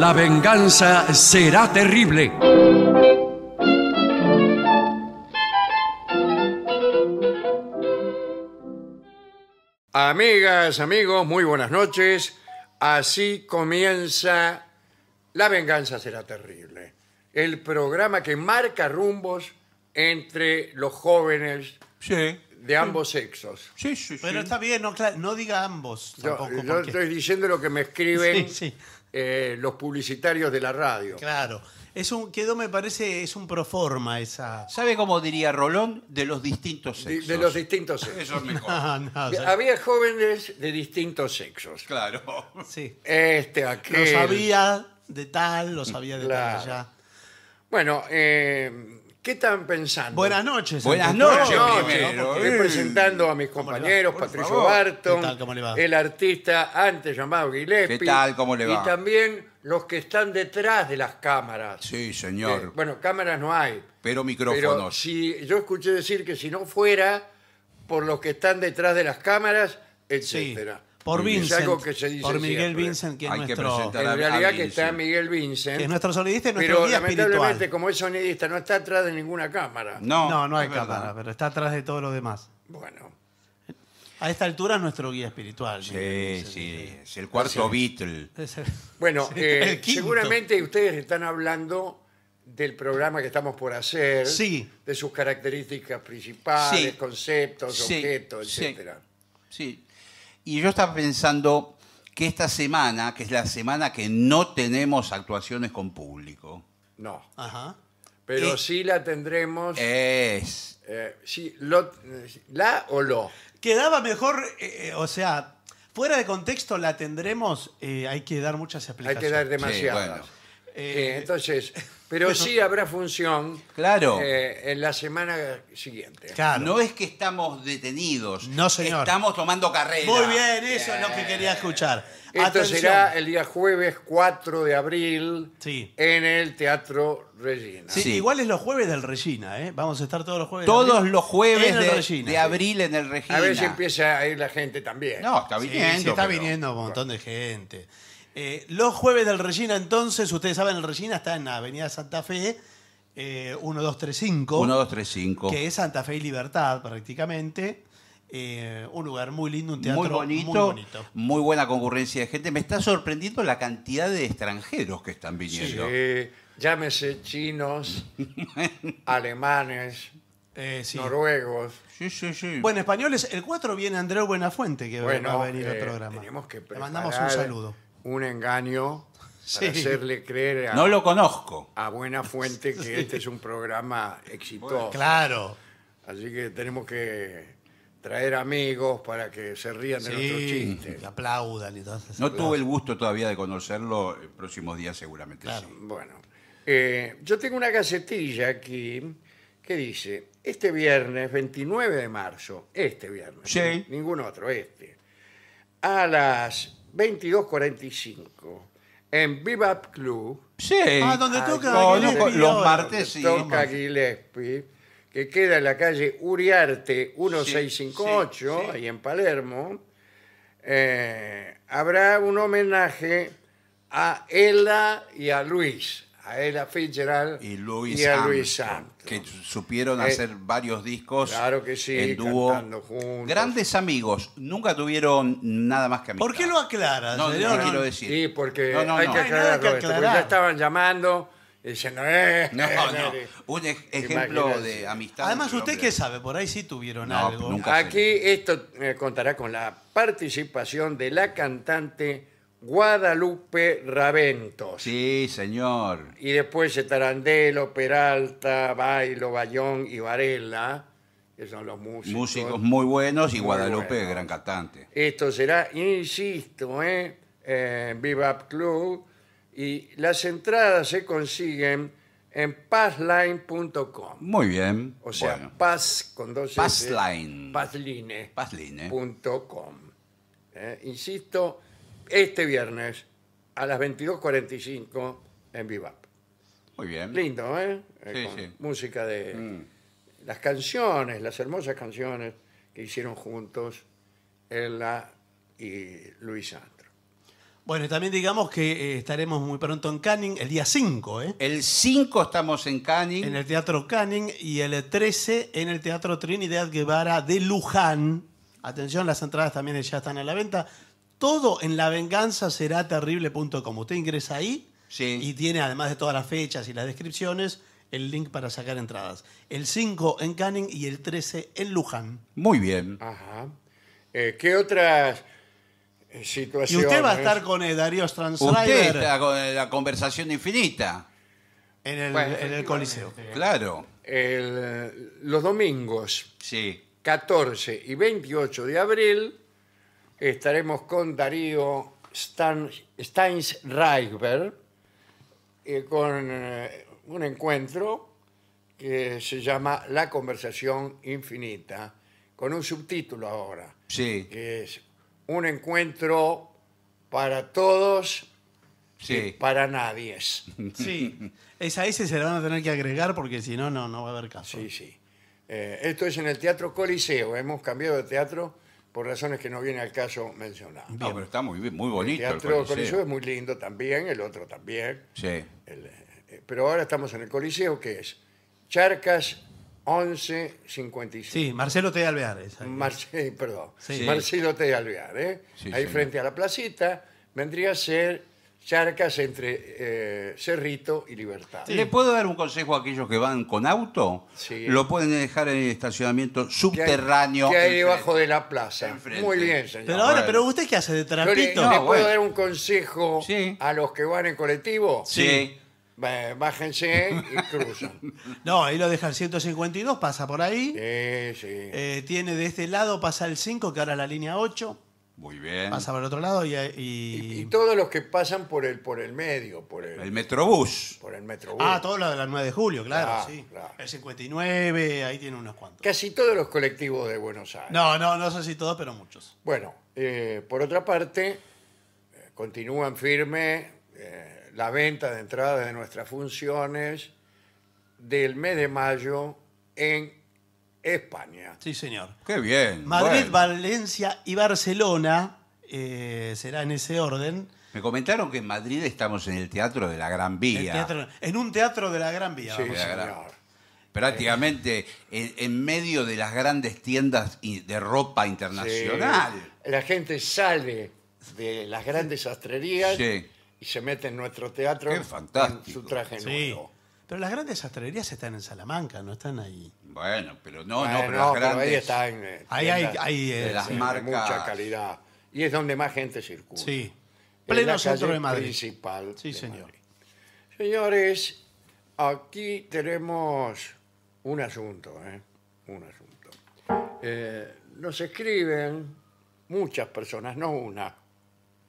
la venganza será terrible. Amigas, amigos, muy buenas noches. Así comienza La venganza será terrible. El programa que marca rumbos entre los jóvenes de ambos sexos. Sí, sí, sí. Pero está bien, no, diga ambos. Yo, yo estoy diciendo lo que me escriben sí. Eh, los publicitarios de la radio. Claro. Es un, quedó, me parece, es un proforma esa. ¿Sabe cómo diría Rolón? De los distintos sexos. de los distintos sexos. Eso es mejor. Había jóvenes de distintos sexos. Claro. sí. Este, aquel. Lo sabía de tal, lo sabía de tal ya Bueno, eh, ¿Qué están pensando? Buenas noches. Buenas noches. Estoy eh. presentando a mis compañeros, Patricio Barton, el artista antes llamado Gillespie. Y también los que están detrás de las cámaras. Sí, señor. Eh, bueno, cámaras no hay. Pero micrófonos. yo escuché decir que si no fuera por los que están detrás de las cámaras, etcétera. Por Vincent. por Miguel Vincent, que es Hay nuestro. En realidad que está Miguel Vincent. que es nuestro sonidista y nuestro Pero lamentablemente, como es sonidista, no está atrás de ninguna cámara. No, No, hay cámara, pero está atrás de todos los demás. Bueno, A esta altura es nuestro guía espiritual. Sí, sí, es el cuarto Beatle. bueno eh, seguramente ustedes están hablando del programa que estamos por hacer, Sí. de sus características principales, conceptos, objetos, sí. Sí, y yo estaba pensando que esta semana, que es la semana que no tenemos actuaciones con público. No. Ajá. Pero eh. sí la tendremos. Es. Eh, sí, la o lo. Quedaba mejor, eh, o sea, fuera de contexto la tendremos, hay que dar muchas Hay que dar demasiadas. entonces, Pero sí habrá función Claro. Eh, en la semana siguiente. Claro. No es que estamos detenidos. No, señor. Estamos tomando carrera. Muy bien, eso es lo que eh. quería escuchar. Esto será el día jueves 4 de abril en el Teatro Regina. Sí, Igual es los jueves del Regina, ¿eh? Vamos a estar todos los jueves. Todos los jueves de, abril en el Regina. A ver si empieza a ir la gente también. No, está viniendo. viniendo un montón de gente. Eh, los jueves del Regina, entonces, ustedes saben, el Regina está en la Avenida Santa Fe, eh, 1235. 1235. Que es Santa Fe y Libertad, prácticamente. Eh, un lugar muy lindo, un teatro muy bonito, muy buena concurrencia de gente. Me está sorprendiendo la cantidad de extranjeros que están viniendo. Sí, llámese chinos, alemanes, eh, noruegos. Bueno, españoles, el 4 viene Andreu Buenafuente, que va a venir al programa. Le mandamos un saludo un engaño para hacerle creer a, No lo conozco. a Buena Fuente que este es un programa exitoso. Claro. Así que tenemos que traer amigos para que se rían de nuestro chiste. aplaudan No tuve el gusto todavía de conocerlo. Eh, próximos días seguramente sí. Bueno, eh, yo tengo una casetilla aquí que dice, este viernes 29 de marzo, este viernes, ningún otro, este, a las 22.45 en Viva Club. Ah, donde toca los martes que queda en la calle Uriarte 1658, ahí en Palermo. Eh, habrá un homenaje a Ella y a Luis a Ella Fitzgerald y, y a Que supieron eh, hacer varios discos. Claro que sí, en dúo. juntos. Grandes amigos, nunca tuvieron nada más que amigos. ¿Por qué lo aclara? No, no quiero Sí, porque No, no. ya estaban llamando y diciendo, eh, eh, No, no. Un ejemplo de amistad. Además, ¿usted qué sabe? Por ahí sí tuvieron No, algo. nunca. Aquí esto contará con la participación de la cantante Guadalupe Raventos. Sí, señor. Y después Tarandelo, Peralta, Bailo, Bayón y Varela, que son los músicos. Músicos muy buenos y Guadalupe, gran cantante. Esto será, insisto, ¿eh? viva Club. Y las entradas se consiguen en passline.com. Muy bien. O sea, paz con dos Passline. Passline.com. ¿Eh? insisto, este viernes a las 22.45 en Vivap. Muy bien. Lindo, ¿eh? eh sí, sí. Música de mm. las canciones, las hermosas canciones que hicieron juntos Ella y Luis Sandro. Bueno, también digamos que eh, estaremos muy pronto en Canning, el día 5, ¿eh? El 5 estamos en Canning. En el Teatro Canning y el 13 en el Teatro Trinidad Guevara de Luján. Atención, las entradas también ya están en la venta todo en la venganza será terrible.com. Usted ingresa ahí y tiene, además de todas las fechas y las descripciones, el link para sacar entradas. El 5 en Canning y el 13 en Luján. Muy bien. Ajá. Eh, ¿Qué otras eh, situaciones? Y usted va a estar con eh, Darío Usted está la conversación infinita. en el, Coliseo. Claro. los domingos Sí. 14 y 28 de abril estaremos con Darío Steins Reichberg, eh, con eh, un encuentro que se llama La conversación infinita, con un subtítulo ahora. Sí. Que es un encuentro para todos para nadie. Sí, esa ese se la van a tener que agregar porque si no, no, no va a haber caso. Sí, sí. Eh, esto es en el Teatro Coliseo. Hemos cambiado de teatro por razones que no viene al caso mencionado. No, pero está muy muy bonito. El Teatro el Coliseo es muy lindo también, el otro también. Sí. Eh, eh, pero ahora estamos en el Coliseo, que es Charcas 1155. Sí, Marcelo T. Alvear. perdón, Marcelo T. Alvear. ¿eh? Ahí frente a la placita vendría a ser charcas entre eh, Cerrito y Libertad. ¿Le puedo dar un consejo a aquellos que van con auto? Sí. Lo pueden dejar en el estacionamiento subterráneo. Que hay debajo de la plaza. Muy bien, señor. Pero ahora, ¿pero usted qué hace de le, ah, puedo dar un consejo a los que van en colectivo? Sí. Bájense y cruzan. No, ahí lo deja el 152, pasa por ahí. sí, sí. Eh, tiene de este lado, pasa el 5, que ahora es la línea 8. Muy bien. Pasa por el otro lado y... Y, todos los que pasan por el, por el medio, por el... El Metrobús. Por el Metrobús. Ah, todos los de la 9 de julio, claro, sí. El 59, ahí tiene unos cuantos. Casi todos los colectivos de Buenos Aires. No, no, no sé si todos, pero muchos. Bueno, eh, por otra parte, eh, continúan firme eh, la venta de entradas de nuestras funciones del mes de mayo en España. Sí, señor. Qué bien. Madrid, Valencia y Barcelona eh, será en ese orden. Me comentaron que en Madrid estamos en el Teatro de la Gran Vía. en un teatro de la Gran Vía. vamos prácticamente eh. en, medio de las grandes tiendas de ropa internacional. La gente sale de las grandes sastrerías y se mete en nuestro teatro Qué fantástico. en su traje nuevo. Pero las grandes sastrerías están en Salamanca, no están ahí. Bueno, pero no, no, pero las grandes... Ahí están. Eh, ahí hay, hay de eh, las marcas. mucha calidad. Y es donde más gente circula. Sí. Pleno centro de Madrid. principal. Sí, señor. Señores, aquí tenemos un asunto, ¿eh? Un asunto. Eh, nos escriben muchas personas, no una,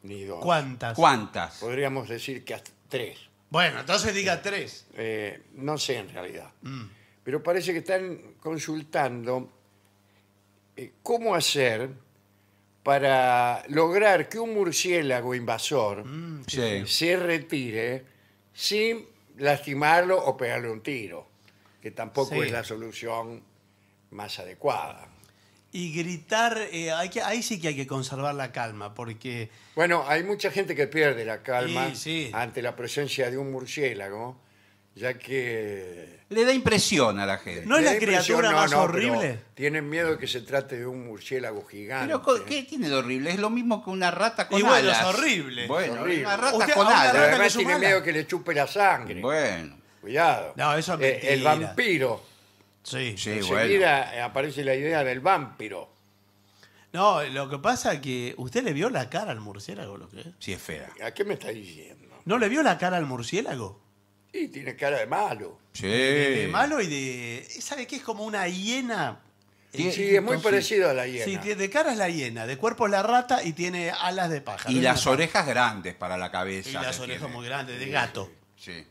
ni dos. ¿Cuántas? ¿Cuántas? Podríamos decir que hasta tres. Bueno, entonces diga eh, tres. Eh, no sé en realidad. Mm. Pero parece que están consultando eh, cómo hacer para lograr que un murciélago invasor mm, se retire sin lastimarlo o pegarle un tiro, que tampoco es la solución más adecuada y gritar, eh, hay ahí sí que hay que conservar la calma, porque... Bueno, hay mucha gente que pierde la calma ante la presencia de un murciélago, ya que... Le da impresión a la gente. ¿No es la criatura más horrible? Tienen miedo de que se trate de un murciélago gigante. Pero, ¿qué tiene de horrible? Es lo mismo que una rata con y es horrible. Bueno, una rata con alas. Además tiene miedo que le chupe la sangre. Bueno. Cuidado. No, eso es eh, el vampiro Sí, sí aparece la idea del vampiro. No, lo que pasa es que usted le vio la cara al murciélago, lo que Sí, es fea. ¿A qué me está diciendo? ¿No le vio la cara al murciélago? Sí, tiene cara de malo. Sí. De, malo y de... ¿Sabe qué? Es como una hiena. Sí, eh, es muy parecido a la hiena. Sí, de cara es la hiena, de cuerpo es la rata y tiene alas de pájaro. Y las orejas grandes para la cabeza. Y las orejas muy grandes, de gato. Sí.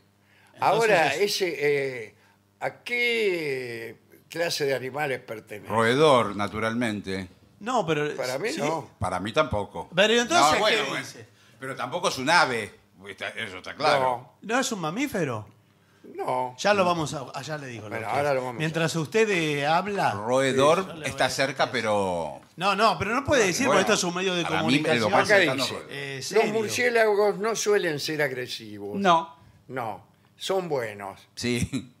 Ahora, ese... Eh, ¿A qué clase de animales pertenece? Roedor, naturalmente. No, pero... Para mí no. Para mí tampoco. Pero entonces, Pero tampoco es un ave. Eso está claro. ¿No es un mamífero? No. Ya lo vamos a... Allá le digo. Mientras usted eh, habla... Roedor eh, está cerca, pero. No, no, pero no puede decir, porque esto es un medio de comunicación. Eh, los murciélagos no suelen ser agresivos. No. No, son buenos. Sí.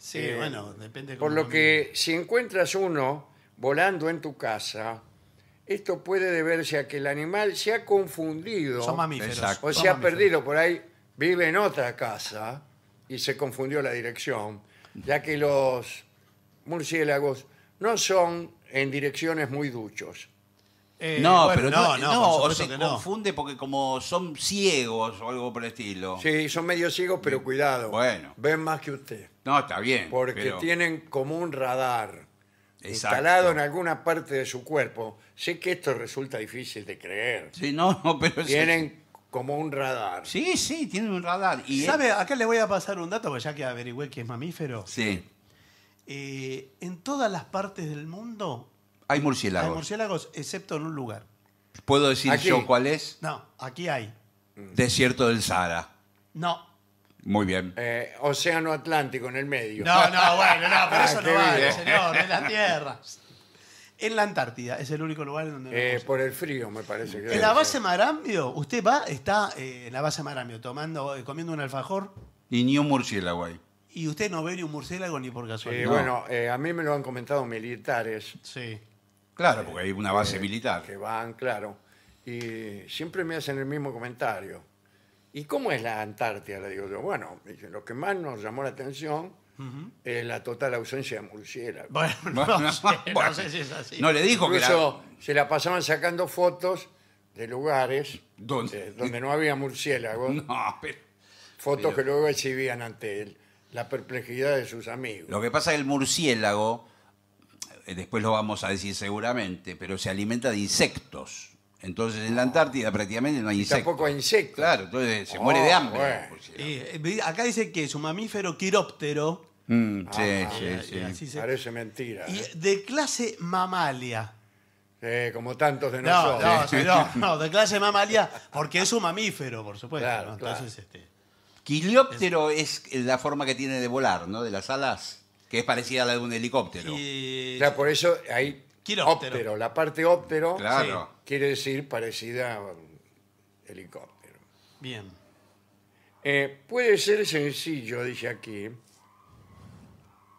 Sí, eh, bueno, depende. Por lo que si encuentras uno volando en tu casa, esto puede deberse a que el animal se ha confundido o se ha perdido por ahí, vive en otra casa y se confundió la dirección, ya que los murciélagos no son en direcciones muy duchos. Eh, no, pero no, no, se confunde porque como son ciegos o algo por el estilo. Sí, son medio ciegos, pero cuidado. Bueno. Ven más que usted. No, está bien. Porque tienen como un radar instalado en alguna parte de su cuerpo. Sé que esto resulta difícil de creer. Sí, no, no pero... Tienen como un radar. Sí, sí, tienen un radar. Y ¿Sabe? Acá le voy a pasar un dato, ya que averigüé que es mamífero. Sí. Eh, en todas las partes del mundo hay murciélagos. Hay murciélagos, excepto en un lugar. ¿Puedo decir yo cuál es? No, aquí hay. Desierto del Sahara. No. Muy bien. Eh, océano Atlántico en el medio. No, no, bueno, no, pero eso ah, no vale, señor, en la Tierra. En la Antártida, es el único lugar en donde... Eh, por el frío, me parece. Que En la base Marambio, usted va, está eh, en la base Marambio tomando, comiendo un alfajor Y ni un murciélago hay. y usted no ve ni un murciélago ni por casualidad. Bueno, a mí me lo han comentado militares Sí. Claro, eh, porque hay una base eh, militar. Que van, claro. Y siempre me hacen el mismo comentario. ¿Y cómo es la Antártida? Le digo yo. Bueno, lo que más nos llamó la atención es la total ausencia de murciélago. Bueno, no, sé, si es así. No le dijo que eso. se la pasaban sacando fotos de lugares eh, donde no había murciélago. No, pero... Fotos que luego exhibían ante él la perplejidad de sus amigos. Lo que pasa es que el murciélago eh, después lo vamos a decir seguramente, pero se alimenta de insectos. Entonces en la Antártida prácticamente no hay insectos. Tampoco hay insectos. Claro, entonces se muere de oh, hambre. Eh, acá dice que es un mamífero quiróptero mm, ah, sí, sí, Parece mentira. y eh. de clase mamalia. como tantos de nosotros. no, no, de clase mamalia, porque es un mamífero, por supuesto. Claro, Entonces, este, es la forma que tiene de volar, ¿no? De las alas que es parecida a la de un helicóptero. Y... por eso hay óptero. La parte óptero Claro. quiere decir parecida a un helicóptero. Bien. Eh, puede ser sencillo, dice aquí.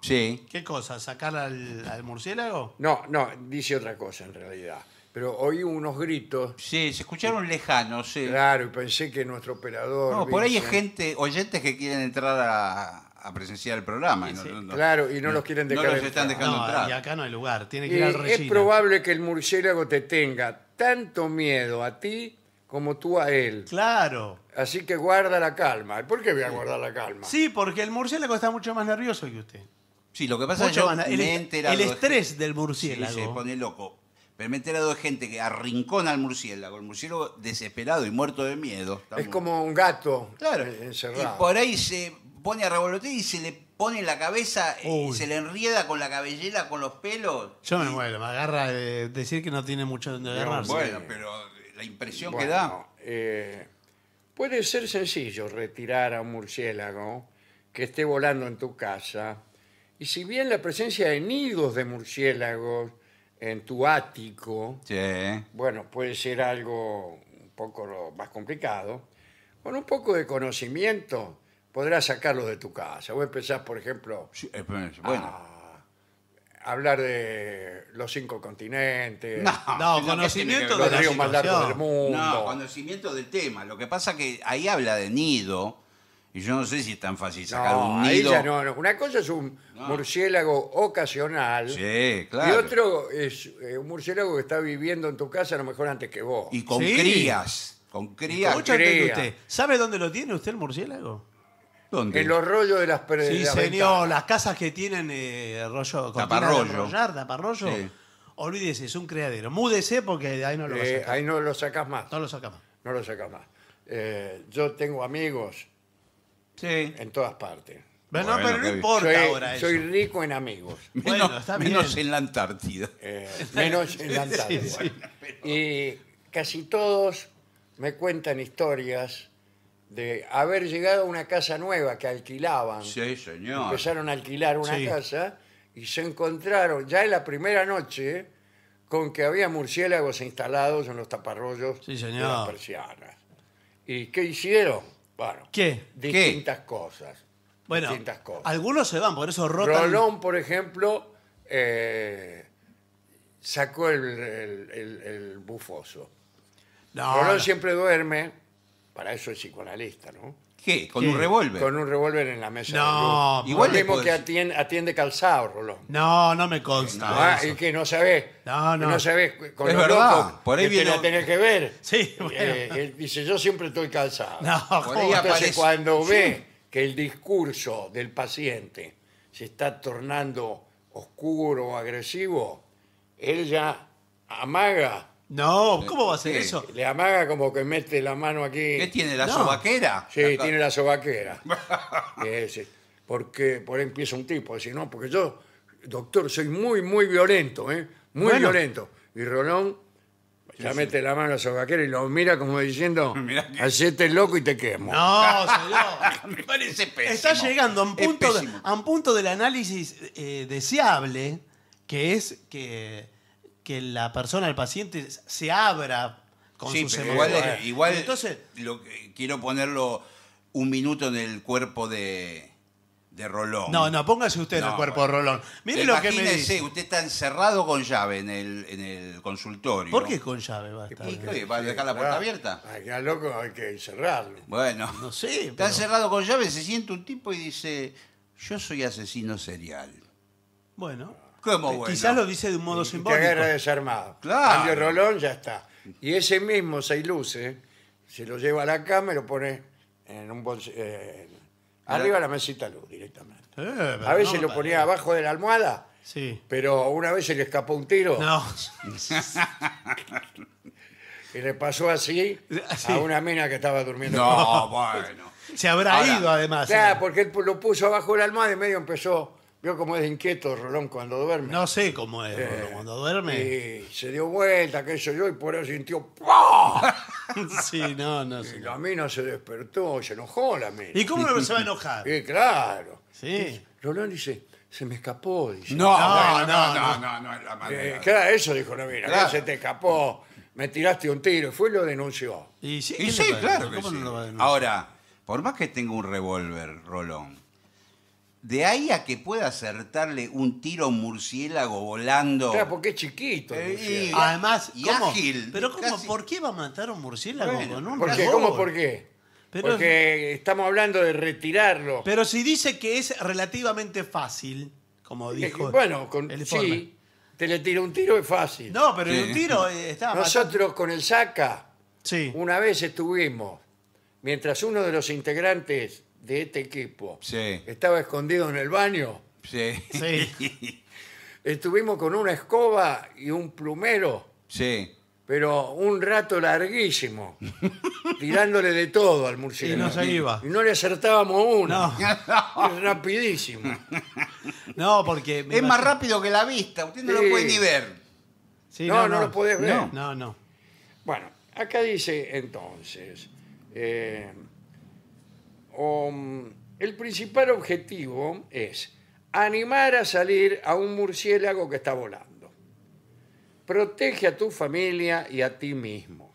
Sí. ¿Qué cosa? ¿Sacar al, murciélago? No, no, dice otra cosa en realidad. Pero oí unos gritos. Sí, se escucharon lejanos, sí. Claro, y pensé que nuestro operador. No, por ahí hay gente, oyentes que quieren entrar a, a presenciar el programa. claro, y no, los quieren dejar. No los están dejando entrar. Y acá no hay lugar, tiene que ir al Es probable que el murciélago te tenga tanto miedo a ti como tú a él. Claro. Así que guarda la calma. ¿Por qué voy a guardar la calma? Sí, porque el murciélago está mucho más nervioso que usted. Sí, lo que pasa es que el, enterado el estrés del murciélago. Sí, se pone loco. Pero me he enterado de gente que arrincona al murciélago. El murciélago desesperado y muerto de miedo. es como un gato claro. encerrado. Y por ahí se pone a revolotear y se le pone la cabeza, eh, y se le enrieda con la cabellera, con los pelos. Yo me muero, me agarra decir que no tiene mucho donde agarrarse. Bueno, pero la impresión que da. Eh, puede ser sencillo retirar a un murciélago que esté volando en tu casa. Y si bien la presencia de nidos de murciélagos en tu ático, bueno, puede ser algo un poco más complicado, con un poco de conocimiento podrás sacarlos de tu casa. Vos empezás, por ejemplo, bueno. a hablar de los cinco continentes, No, conocimiento ríos del mundo. No, conocimiento del tema. Lo que pasa que ahí habla de nido. Y yo no sé si es tan fácil sacar un nido. no, Una cosa es un murciélago ocasional y otro es eh, un murciélago que está viviendo en tu casa a lo mejor antes que vos. Y con crías. Con crías. ¿Sabe dónde lo tiene usted el murciélago? En los rollos de las paredes. Sí, señor, las casas que tienen eh, rollo, taparrollo. taparrollo. Olvídese, es un creadero. Múdese porque ahí no lo eh, Ahí no lo sacas más. No lo sacas más. No lo sacas más. Eh, yo tengo amigos sí. en todas partes. bueno, pero no importa ahora eso. Soy rico en amigos. Menos, eh, menos en la Antártida. menos en la Antártida. Y casi todos me cuentan historias de haber llegado a una casa nueva que alquilaban. Sí, señor. Empezaron a alquilar una casa y se encontraron ya en la primera noche con que había murciélagos instalados en los taparrollos de las persianas. ¿Y qué hicieron? Bueno, ¿Qué? distintas cosas. Bueno, algunos se van, por eso Rolón, por ejemplo, eh, sacó el, bufoso. Rolón siempre duerme para eso es psicoanalista, ¿no? ¿Qué? ¿Con un revólver? Con un revólver en la mesa. No, de luz. igual que atiende, calzado, Rolón. No, no me consta. Ah, y que no sabés. No, no. ¿No Es verdad, por ahí viene- tenés que ver. Sí, eh, dice, yo siempre estoy calzado. No, Por ahí cuando ve que el discurso del paciente se está tornando oscuro o agresivo, él ya amaga no, ¿cómo va a ser eso? Le amaga como que mete la mano aquí. ¿Qué tiene? ¿La sobaquera? Sí, tiene la sobaquera. Porque por ahí empieza un tipo a decir, no, porque yo, doctor, soy muy, muy violento, ¿eh? Muy violento. Y Rolón ya mete la mano a la sobaquera y lo mira como diciendo, loco y te quemo. No, señor. Me parece pésimo. Está llegando a un punto, a un punto del análisis eh, deseable, que es que que la persona, el paciente, se abra con sí, sus igual, Entonces, lo, quiero ponerlo un minuto en el cuerpo de, Rolón. No, no, póngase usted en el cuerpo de Rolón. Mire lo que me dice. usted está encerrado con llave en el, en el consultorio. ¿Por qué con llave va a estar? ¿Va a dejar la puerta ah, abierta? Ah, al loco hay que encerrarlo. Bueno. Está encerrado con llave, se siente un tipo y dice, yo soy asesino serial. Bueno. Eh, quizás lo dice de un modo simbólico. Que guerra desarmado. Claro. Cambio Rolón, ya está. Y ese mismo seis luces se lo lleva a la cama y lo pone en un bolsillo. Eh, arriba de la mesita luz directamente. Eh, a veces lo ponía abajo de la almohada. Sí. Pero una vez se le escapó un tiro. No. y le pasó así a una mina que estaba durmiendo. No, bueno. Se habrá ido además. Claro, porque él lo puso abajo de la almohada y medio empezó Vio cómo es inquieto Rolón cuando duerme. No sé cómo es eh, Rolón, cuando duerme. se dio vuelta, que sé yo, y por eso sintió ¡pum! Sí, no, no Y la mina se despertó, se enojó la mina. ¿Y cómo no se va a enojar? Y claro. Sí. Rolón dice, se me escapó, dice. No, no, no, no, no, es la Eh, manera. claro, eso dijo la mina. Se te escapó, me tiraste un tiro. Y fue y lo denunció. Y sí, sí, claro ¿Cómo no lo va a denunciar? Ahora, por más que tenga un revólver, Rolón, de ahí a que pueda acertarle un tiro murciélago volando. porque es chiquito. Eh, Además, ágil. Pero ¿cómo? ¿Por qué va a matar a un murciélago con un ¿Por qué? ¿Cómo por qué? Porque estamos hablando de retirarlo. Pero si dice que es relativamente fácil, como dijo. bueno, con, el sí, te le tira un tiro es fácil. No, pero el tiro eh, Nosotros con el saca, Sí. una vez estuvimos, mientras uno de los integrantes de este equipo. Sí. Estaba escondido en el baño. Estuvimos con una escoba y un plumero, Sí. pero un rato larguísimo, tirándole de todo al murciélago. Y no le acertábamos uno No, rapidísimo. no, porque... Es más rápido que la vista, usted no lo puede ni ver. No, no lo podés ver. No, no. Bueno, acá dice entonces, eh, el principal objetivo es animar a salir a un murciélago que está volando. Protege a tu familia y a ti mismo.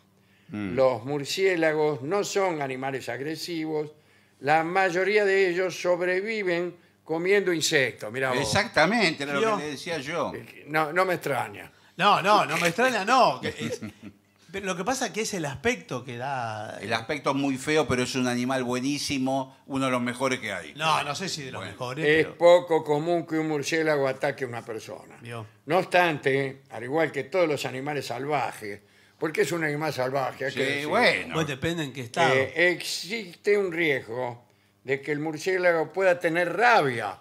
Mm. Los murciélagos no son animales agresivos. La mayoría de ellos sobreviven comiendo insectos. Exactamente, era lo que le decía yo. No, no me extraña. No, no, no me extraña, no. lo que pasa es que es el aspecto que da. El eh, aspecto es muy feo, pero es un animal buenísimo, uno de los mejores que hay. No, no sé si de los mejores. Es poco común que un murciélago ataque a una persona. No obstante, al igual que todos los animales salvajes, porque es un animal salvaje. bueno. Pues depende en qué estado. Eh, existe un riesgo de que el murciélago pueda tener rabia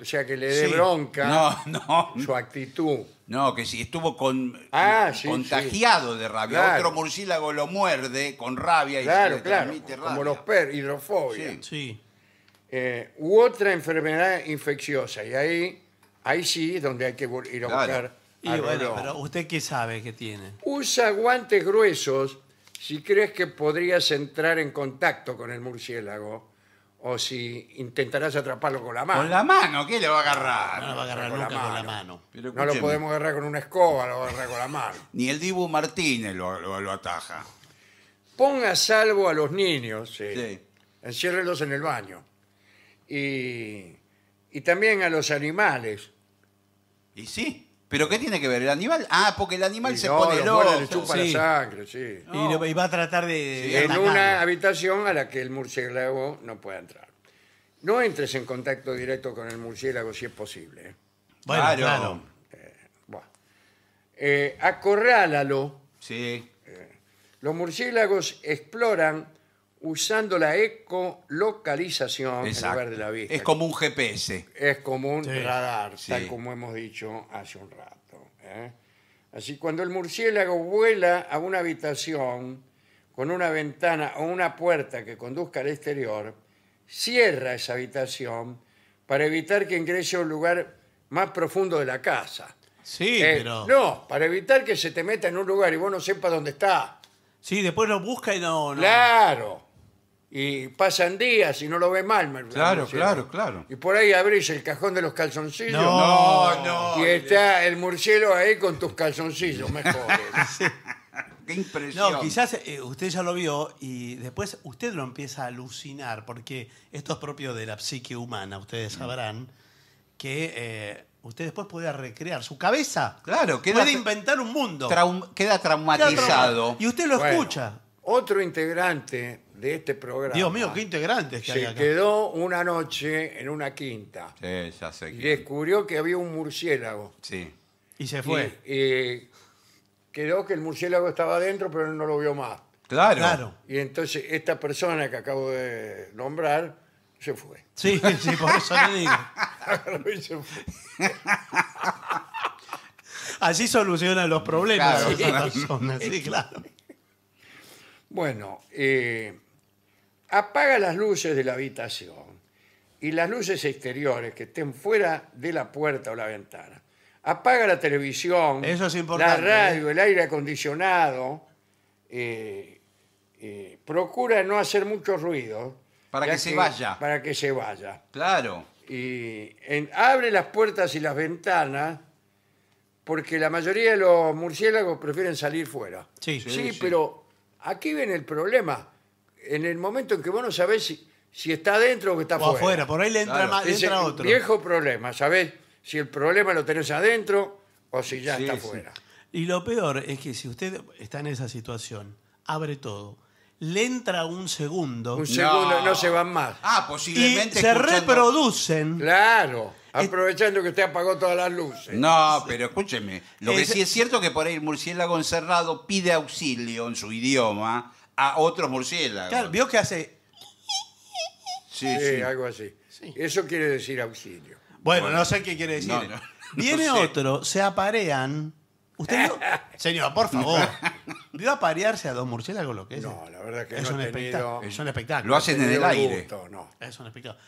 o sea, que le dé bronca su actitud. No, que si estuvo con, ah, contagiado de rabia. Otro murciélago lo muerde con rabia y se Claro, claro. transmite Como los perros, hidrofobia. Sí. Eh, u otra enfermedad infecciosa. Y ahí, ahí sí es donde hay que ir a buscar. Y pero usted qué sabe que tiene. Usa guantes gruesos si crees que podrías entrar en contacto con el murciélago o si intentarás atraparlo con la mano. Con la mano, ¿qué le va a agarrar? No lo va a agarrar la mano. No lo podemos agarrar con una escoba, lo va a agarrar con la mano. Ni el Dibu Martínez lo, ataja. Ponga salvo a los niños, sí. enciérrelos en el baño. Y, y también a los animales. Y sí, ¿Pero qué tiene que ver el animal? Ah, porque el animal se pone loco. la sangre, sí. Y, va a tratar de. En una habitación a la que el murciélago no pueda entrar. No entres en contacto directo con el murciélago si es posible. ¿eh? Bueno, claro. Claro. Eh, eh, acorrálalo. Sí. Los murciélagos exploran usando la ecolocalización en lugar de la vista. Es como un GPS. es como un radar, tal como hemos dicho hace un rato. ¿eh? Así cuando el murciélago vuela a una habitación con una ventana o una puerta que conduzca al exterior, cierra esa habitación para evitar que ingrese a un lugar más profundo de la casa. Sí, eh, pero. No, para evitar que se te meta en un lugar y vos no sepas dónde está. Sí, después lo busca y no. Claro y pasan días y no lo ve mal. Claro, claro, claro. Y por ahí abrís el cajón de los calzoncillos. No, no. Y está el murciélago ahí con tus calzoncillos mejor. Qué impresión. No, quizás eh, usted ya lo vio y después usted lo empieza a alucinar, porque esto es propio de la psique humana, ustedes mm. sabrán, que eh, usted después puede recrear su cabeza. Claro, queda- puede inventar un mundo. queda traumatizado. Y usted lo escucha. Otro integrante de este programa. Dios mío, qué integrantes que hay Se quedó una noche en una quinta Sí, ya sé. y descubrió que había un murciélago. Sí. Y se fue. Eh, quedó que el murciélago estaba adentro, pero no lo vio más. Claro. Y entonces esta persona que acabo de nombrar se fue. Sí, sí, por eso le digo. Así solucionan los problemas. sí, claro. Bueno, eh, apaga las luces de la habitación y las luces exteriores que estén fuera de la puerta o la ventana. Apaga la televisión, Eso la ¿eh? radio, el aire acondicionado. Eh, eh, procura no hacer mucho ruido. Para que se vaya. Para que se vaya. Claro. Y abre las puertas y las ventanas porque la mayoría de los murciélagos prefieren salir fuera. Sí. Sí, sí. pero aquí viene el problema en el momento en que vos no sabés si, si está adentro o que está O afuera. por ahí le entra, más- entra otro. Viejo problema, ¿sabés? Si el problema lo tenés adentro o si ya está fuera. Y lo peor es que si usted está en esa situación, abre todo, le entra un segundo Un segundo no se van más. Ah, posiblemente. se reproducen. Claro, aprovechando que usted apagó todas las luces. No, pero escúcheme. Lo que sí es cierto que por ahí el murciélago encerrado pide auxilio en su idioma a otros murciélagos. Claro, vio que hace. Sí, sí, algo así. Eso quiere decir auxilio. Bueno, no sé qué quiere decir. Viene otro, se aparean. ¿Usted Señor, por favor. ¿Vio aparearse a dos murciélagos lo que es? No, la verdad que es no un Es un espectáculo. Lo hacen en el aire. no. Es un espectáculo.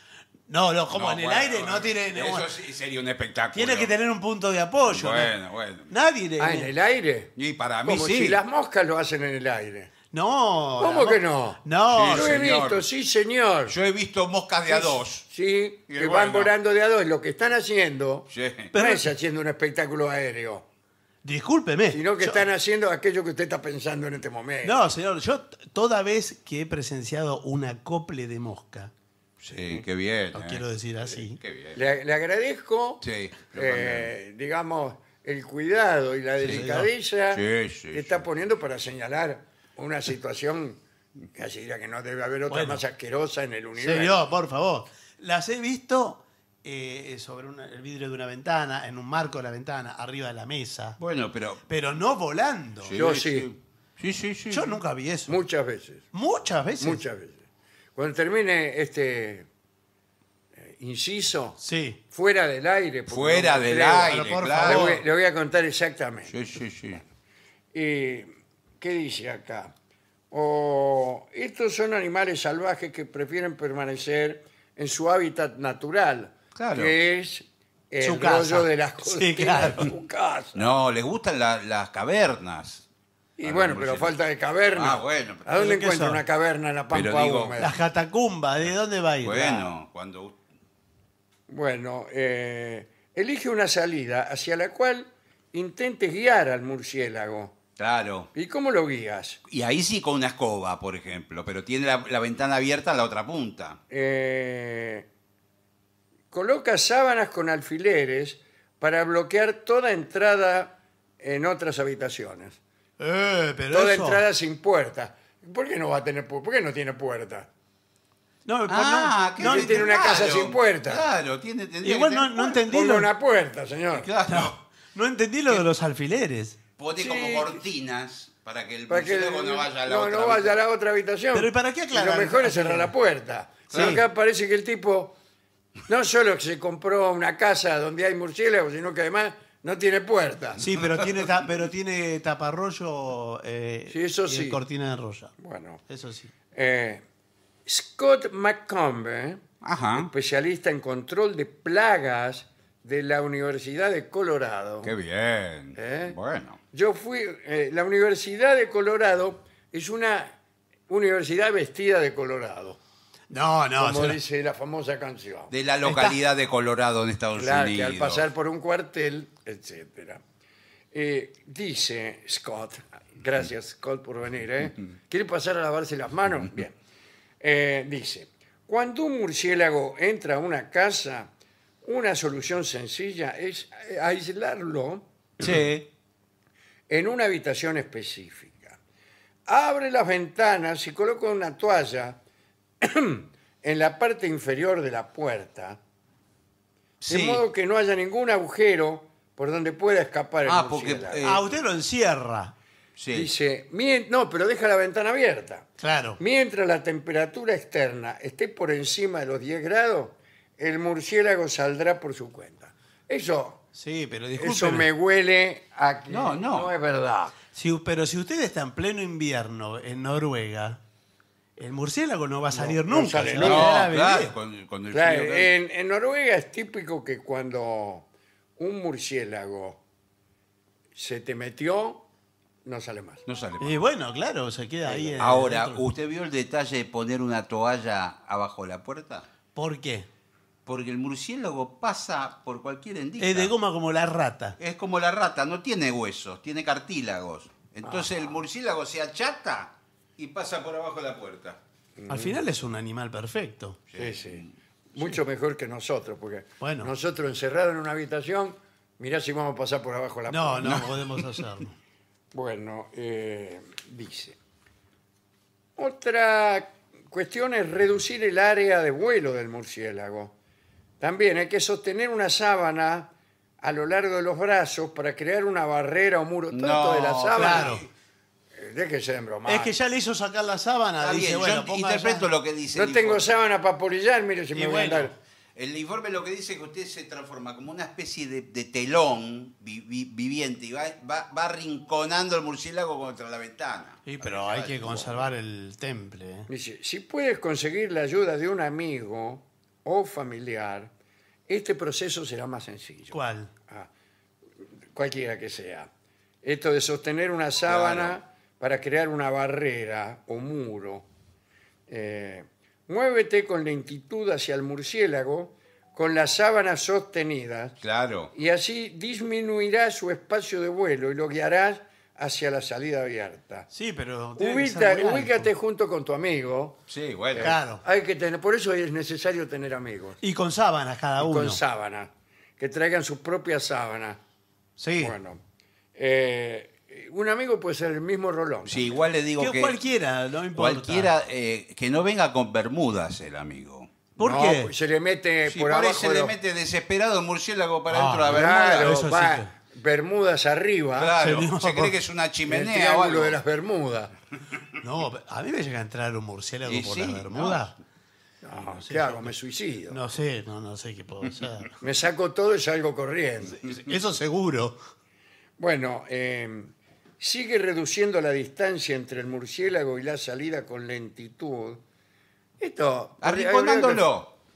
No, no, como en el aire no tiene. Eso sí sería un espectáculo. tiene que tener un punto de apoyo. Bueno, bueno. Nadie le. Ah, en el aire. Y para mí sí. si las moscas lo hacen en el aire. No. ¿Cómo que no? No, Yo he señor. visto, sí, señor. Yo he visto moscas de a dos. Sí, que van volando de a dos. Lo que están haciendo Sí. no es haciendo un espectáculo aéreo, Discúlpeme. sino que están haciendo aquello que usted está pensando en este momento. No, señor, yo toda vez que he presenciado un acople de mosca, Sí, qué bien. lo eh. quiero decir así, Qué bien. Le, agradezco, Sí, eh, digamos, el cuidado y la delicadeza que está poniendo para señalar una situación casi diría que no debe haber otra más asquerosa en el universo. por favor. Las he visto eh, sobre el vidrio de una ventana, en un marco de la ventana, arriba de la mesa, Bueno, pero. pero no volando. Yo sí. Sí, sí, sí. Yo nunca vi eso. Muchas veces, Muchas veces. muchas veces. Cuando termine este eh, inciso, Sí. fuera del aire. Fuera del aire, Le voy, le voy a contar exactamente. Sí, sí, sí. ¿Qué dice acá? O estos son animales salvajes que prefieren permanecer en su hábitat natural, que es el Su rollo de las Sí, su casa. No, les gustan las cavernas. Y bueno, pero falta de caverna. Ah, bueno, ¿A dónde encuentra una caverna en la pampa Gómez? Las catacumbas, ¿de dónde va a ir? Bueno, ah. cuando... Bueno, eh, elige una salida hacia la cual intentes guiar al murciélago Claro. ¿Y cómo lo guías? Y ahí sí con una escoba, por ejemplo, pero tiene la, ventana abierta a la otra punta. Eh, coloca sábanas con alfileres para bloquear toda entrada en otras habitaciones. Eh, pero toda entrada sin puerta. ¿Por qué no va a tener ¿Por qué no tiene puerta? No, ah, pues no, tiene una casa sin puerta. Claro, tiene. igual no, entendí una puerta, señor. Claro. no entendí lo de los alfileres pone como cortinas para que el murciélago no vaya a la otra. habitación. Pero ¿para qué aclarar? Lo mejor es cerrar la puerta. Acá parece que el tipo no solo se compró una casa donde hay murciélagos, sino que además no tiene puerta. Sí, pero tiene, ta, eh, y cortina de rosa. Bueno. Eso sí. Eh, Scott McCombe, especialista en control de plagas de la Universidad de Colorado. Qué bien. ¿Eh? Bueno. Yo fui, eh, la Universidad de Colorado es una universidad vestida de Colorado. No, no. Como dice la famosa canción. De la localidad de Colorado en Estados Claro, que al pasar por un cuartel, etc. Eh, dice Scott, gracias Scott por venir, ¿eh? ¿Quiere pasar a lavarse las manos? Bien. dice, cuando un murciélago entra a una casa, una solución sencilla es eh, aislarlo en una habitación específica. Abre las ventanas y coloca una toalla en la parte inferior de la puerta, de modo que no haya ningún agujero por donde pueda escapar el Ah, porque, eh, ah, usted lo encierra. Dice, no, pero deja la ventana abierta. Claro. Mientras la temperatura externa esté por encima de los 10 grados, el murciélago saldrá por su cuenta. Eso, Sí, pero eso me huele a que no, No, no. es verdad. pero si usted está en pleno invierno en Noruega, el murciélago no va a salir no nunca. sale No, en, Noruega es típico que cuando un murciélago se te metió, no sale más. No sale. Y bueno, claro, se queda ahí. Eh, Ahora, ¿usted vio el detalle de poner una toalla abajo de la puerta? ¿Por qué? porque el murciélago pasa por cualquier endija. Es de goma como la rata. Es como la rata, no tiene huesos, tiene cartílagos. Entonces el ah. murciélago se achata y pasa por abajo de la puerta. Al final es un animal perfecto. Sí, sí. Mucho mejor que nosotros, porque nosotros encerrados en una habitación, mirá si vamos a pasar por abajo de la puerta. No, no podemos hacerlo. bueno, eh, dice. Otra cuestión es reducir el área de vuelo del murciélago también hay que sostener una sábana a lo largo de los brazos para crear una barrera o muro tanto de la sábana. claro. Eh, Déjese de broma. Es que ya le hizo sacar la sábana. bueno, yo interpreto lo que dice. No tengo sábana para polillar, mire si me voy a andar. el informe lo que dice es que usted se transforma como una especie de, telón viviente y va, va, el murciélago contra la ventana. Sí, pero hay que conservar el temple. ¿eh? Dice, si puedes conseguir la ayuda de un amigo o familiar, este proceso será más sencillo. ¿Cuál? Ah, cualquiera que sea. Esto de sostener una sábana para crear una barrera o muro. Eh, muévete con lentitud hacia el murciélago con las sábanas sostenidas. Claro. Y así disminuirás su espacio de vuelo y lo guiarás hacia la salida abierta. Sí, pero. ubícate pues. junto con tu amigo. Sí, bueno. Eh, claro. Hay que tener, por eso es necesario tener amigos. Y con sábanas cada uno. Con sábana. Que traigan su propia sábana. sí. Bueno. Eh, un amigo puede ser el mismo Rolón. Sí, igual le digo Que cualquiera, no importa. cualquiera eh, que no venga con bermudas el amigo. ¿Por qué? Pues se le mete por, abajo. se le mete desesperado murciélago para dentro la bermuda. Bermudas arriba. Claro, se cree que es una chimenea o de las Bermudas. No, a mí me llega a entrar un murciélago por la las Bermudas. No, ¿qué hago? Me suicido. No sé, no, no sé qué puedo hacer. Me saco todo y salgo corriendo. Eso seguro. Bueno, em, sigue reduciendo la distancia entre el murciélago y la salida con lentitud. Esto. habría-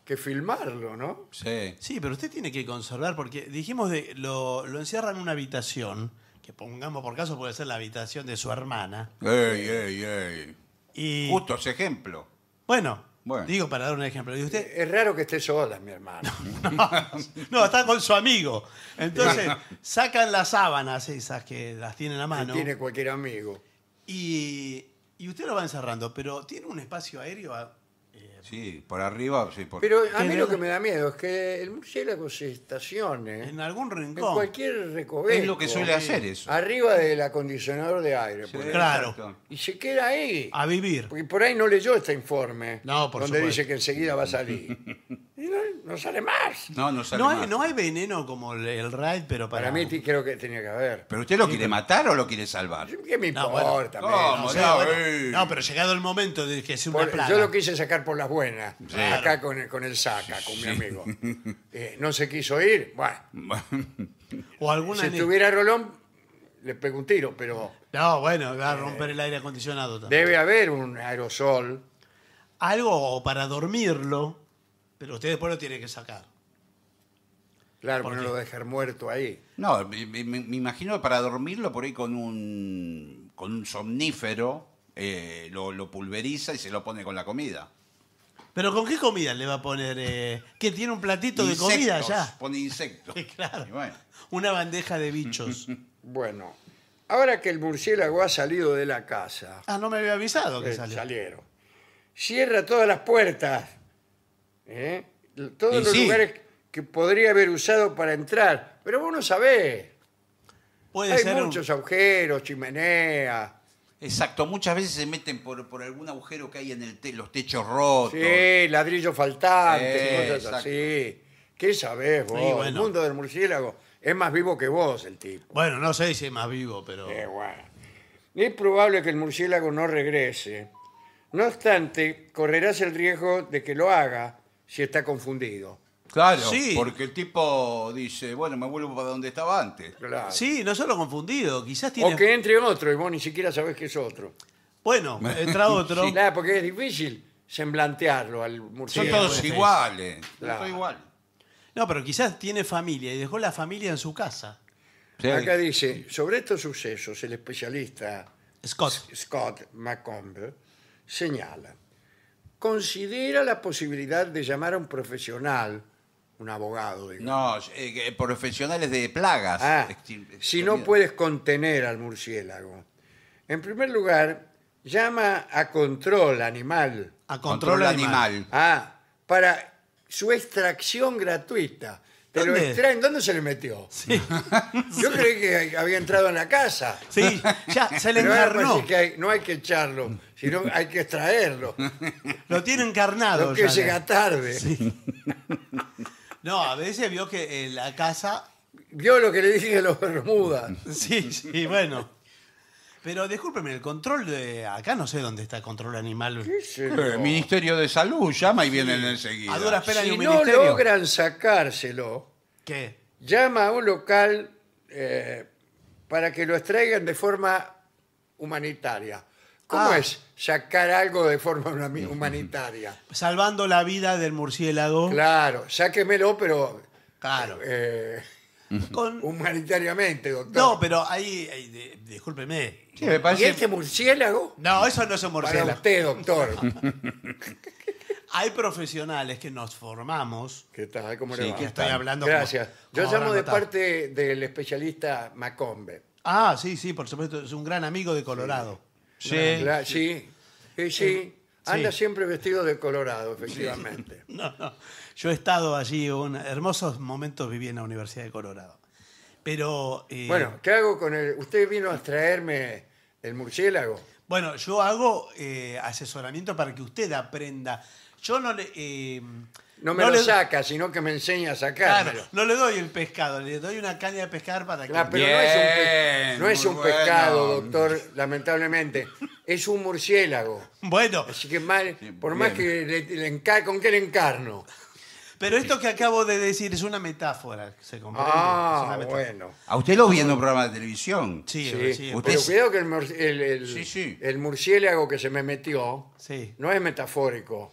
que filmarlo, ¿no? Sí. Sí, pero usted tiene que conservar, porque dijimos de lo, lo encierra en una habitación, que pongamos por caso puede ser la habitación de su hermana. ¡Ey, ey, ey! Y, Justo ese ejemplo. Bueno, digo para dar un ejemplo. usted? Eh, es raro que esté sola, mi hermano. no, está con su amigo. Entonces, sacan las sábanas esas que las tienen la mano. tiene cualquier amigo. Y, y usted lo va encerrando, pero tiene un espacio aéreo a Sí, por arriba, sí. Por... Pero a mí lo que me da miedo es que el murciélago se estacione en algún rincón. en cualquier recoveco. Es lo que suele hacer eso. Arriba del acondicionador de aire. claro. Y se queda ahí. A vivir. Porque por ahí no leyó este informe. No, por Donde dice que enseguida va a salir. no, sale más. No, no sale más. no hay veneno como el, Raid, pero para... Para mí creo que tenía que haber. ¿Pero usted lo quiere matar o lo quiere salvar? ¿Qué me No, No, eh. no, pero llegado el momento de que sea una plaga. yo lo quise sacar por las buena acá con, con el saca, con mi amigo. Eh, no se quiso ir, bueno. O Si tuviera Rolón, le pego un tiro, pero No, bueno, va a eh, romper el aire acondicionado también. debe haber un aerosol. Algo para dormirlo, pero usted después lo tiene que sacar. Claro, no lo dejar muerto ahí. No, me, imagino para dormirlo por ahí con un, con un somnífero, eh, lo pulveriza y se lo pone con la comida. ¿Pero con qué comida le va a poner? Eh, que tiene un platito de comida ya? Pone insectos. claro. Una bandeja de bichos. bueno, ahora que el murciélago ha salido de la casa. Ah, no me había avisado que eh, Salieron. Cierra todas las puertas. ¿eh? Todos los lugares que podría haber usado para entrar. Pero vos no sabés. Puede Hay muchos agujeros, chimenea. Exacto, muchas veces se meten por, por algún agujero que hay en el los techos rotos. Sí, ladrillo faltante, cosas así. ¿Qué sabés vos? El mundo del murciélago es más vivo que vos, el tipo. Bueno, no sé si es más vivo, pero... Eh, es probable que el murciélago no regrese. No obstante, correrás el riesgo de que lo haga si está confundido. Claro, porque el tipo dice, bueno, me vuelvo para donde estaba antes. Sí, no solo confundido, quizás tiene... O que entre otro y vos ni siquiera sabés que es otro. Bueno, entra otro. nada porque es difícil semblantearlo al murciélago. Son todos iguales. igual. No, pero quizás tiene familia y dejó la familia en su casa. Acá dice, sobre estos sucesos, el especialista Scott. Scott señala, considera la posibilidad de llamar a un profesional un abogado. No, eh, eh, profesionales de plagas. Ah, si no puedes contener al murciélago. En primer lugar, llama a control animal. A control, animal. Ah, para su extracción gratuita. Pero ¿Dónde? Extraen, ¿dónde se le metió? Yo creí que había entrado en la casa. Sí, ya se le encarnó. no hay que echarlo, sino hay que extraerlo. Lo tiene encarnado. Lo que llega tarde. Sí. No, a veces vio que en la casa. Vio lo que le dije a los Bermudas. Sí, sí, bueno. Pero discúlpeme, el control de. Acá no sé dónde está el control animal. El Ministerio de Salud llama y vienen enseguida. A Si no logran sacárselo, ¿Qué? llama a un local eh, para que lo extraigan de forma humanitaria. ¿Cómo ah. es sacar algo de forma humanitaria? Salvando la vida del murciélago. Claro, sáquemelo, pero Claro. Eh, humanitariamente, doctor. No, pero ahí, discúlpeme. ¿Y este murciélago? No, eso no murciélago. Para usted, doctor. Hay profesionales que nos formamos. ¿Qué tal? ¿Cómo le Sí, que estoy hablando Gracias. Yo llamo de parte del especialista Macombe. Ah, sí, sí, por supuesto, es un gran amigo de Colorado. Sí. sí. Eh, eh, anda siempre vestido de colorado, efectivamente. No, no. Yo he estado allí, un- hermosos momentos viví en la Universidad de Colorado. Pero. Eh, bueno, ¿qué hago con él? Usted vino a traerme el murciélago. bueno, yo hago asesoramiento para que usted aprenda. Yo no le no me lo saca, sino que me enseña a sacar no le doy el pescado, le doy una caña de pescar para que... Ah, pero no es un, no es un pescado, doctor, lamentablemente. Es un murciélago. Bueno. Así que por más que le, ¿Con qué le encarno? Pero esto que acabo de decir es una metáfora, ¿se comprende? Ah, a usted lo viendo un programa de televisión. Sí, sí. Pero cuidado que el, el, murciélago que se me metió no es metafórico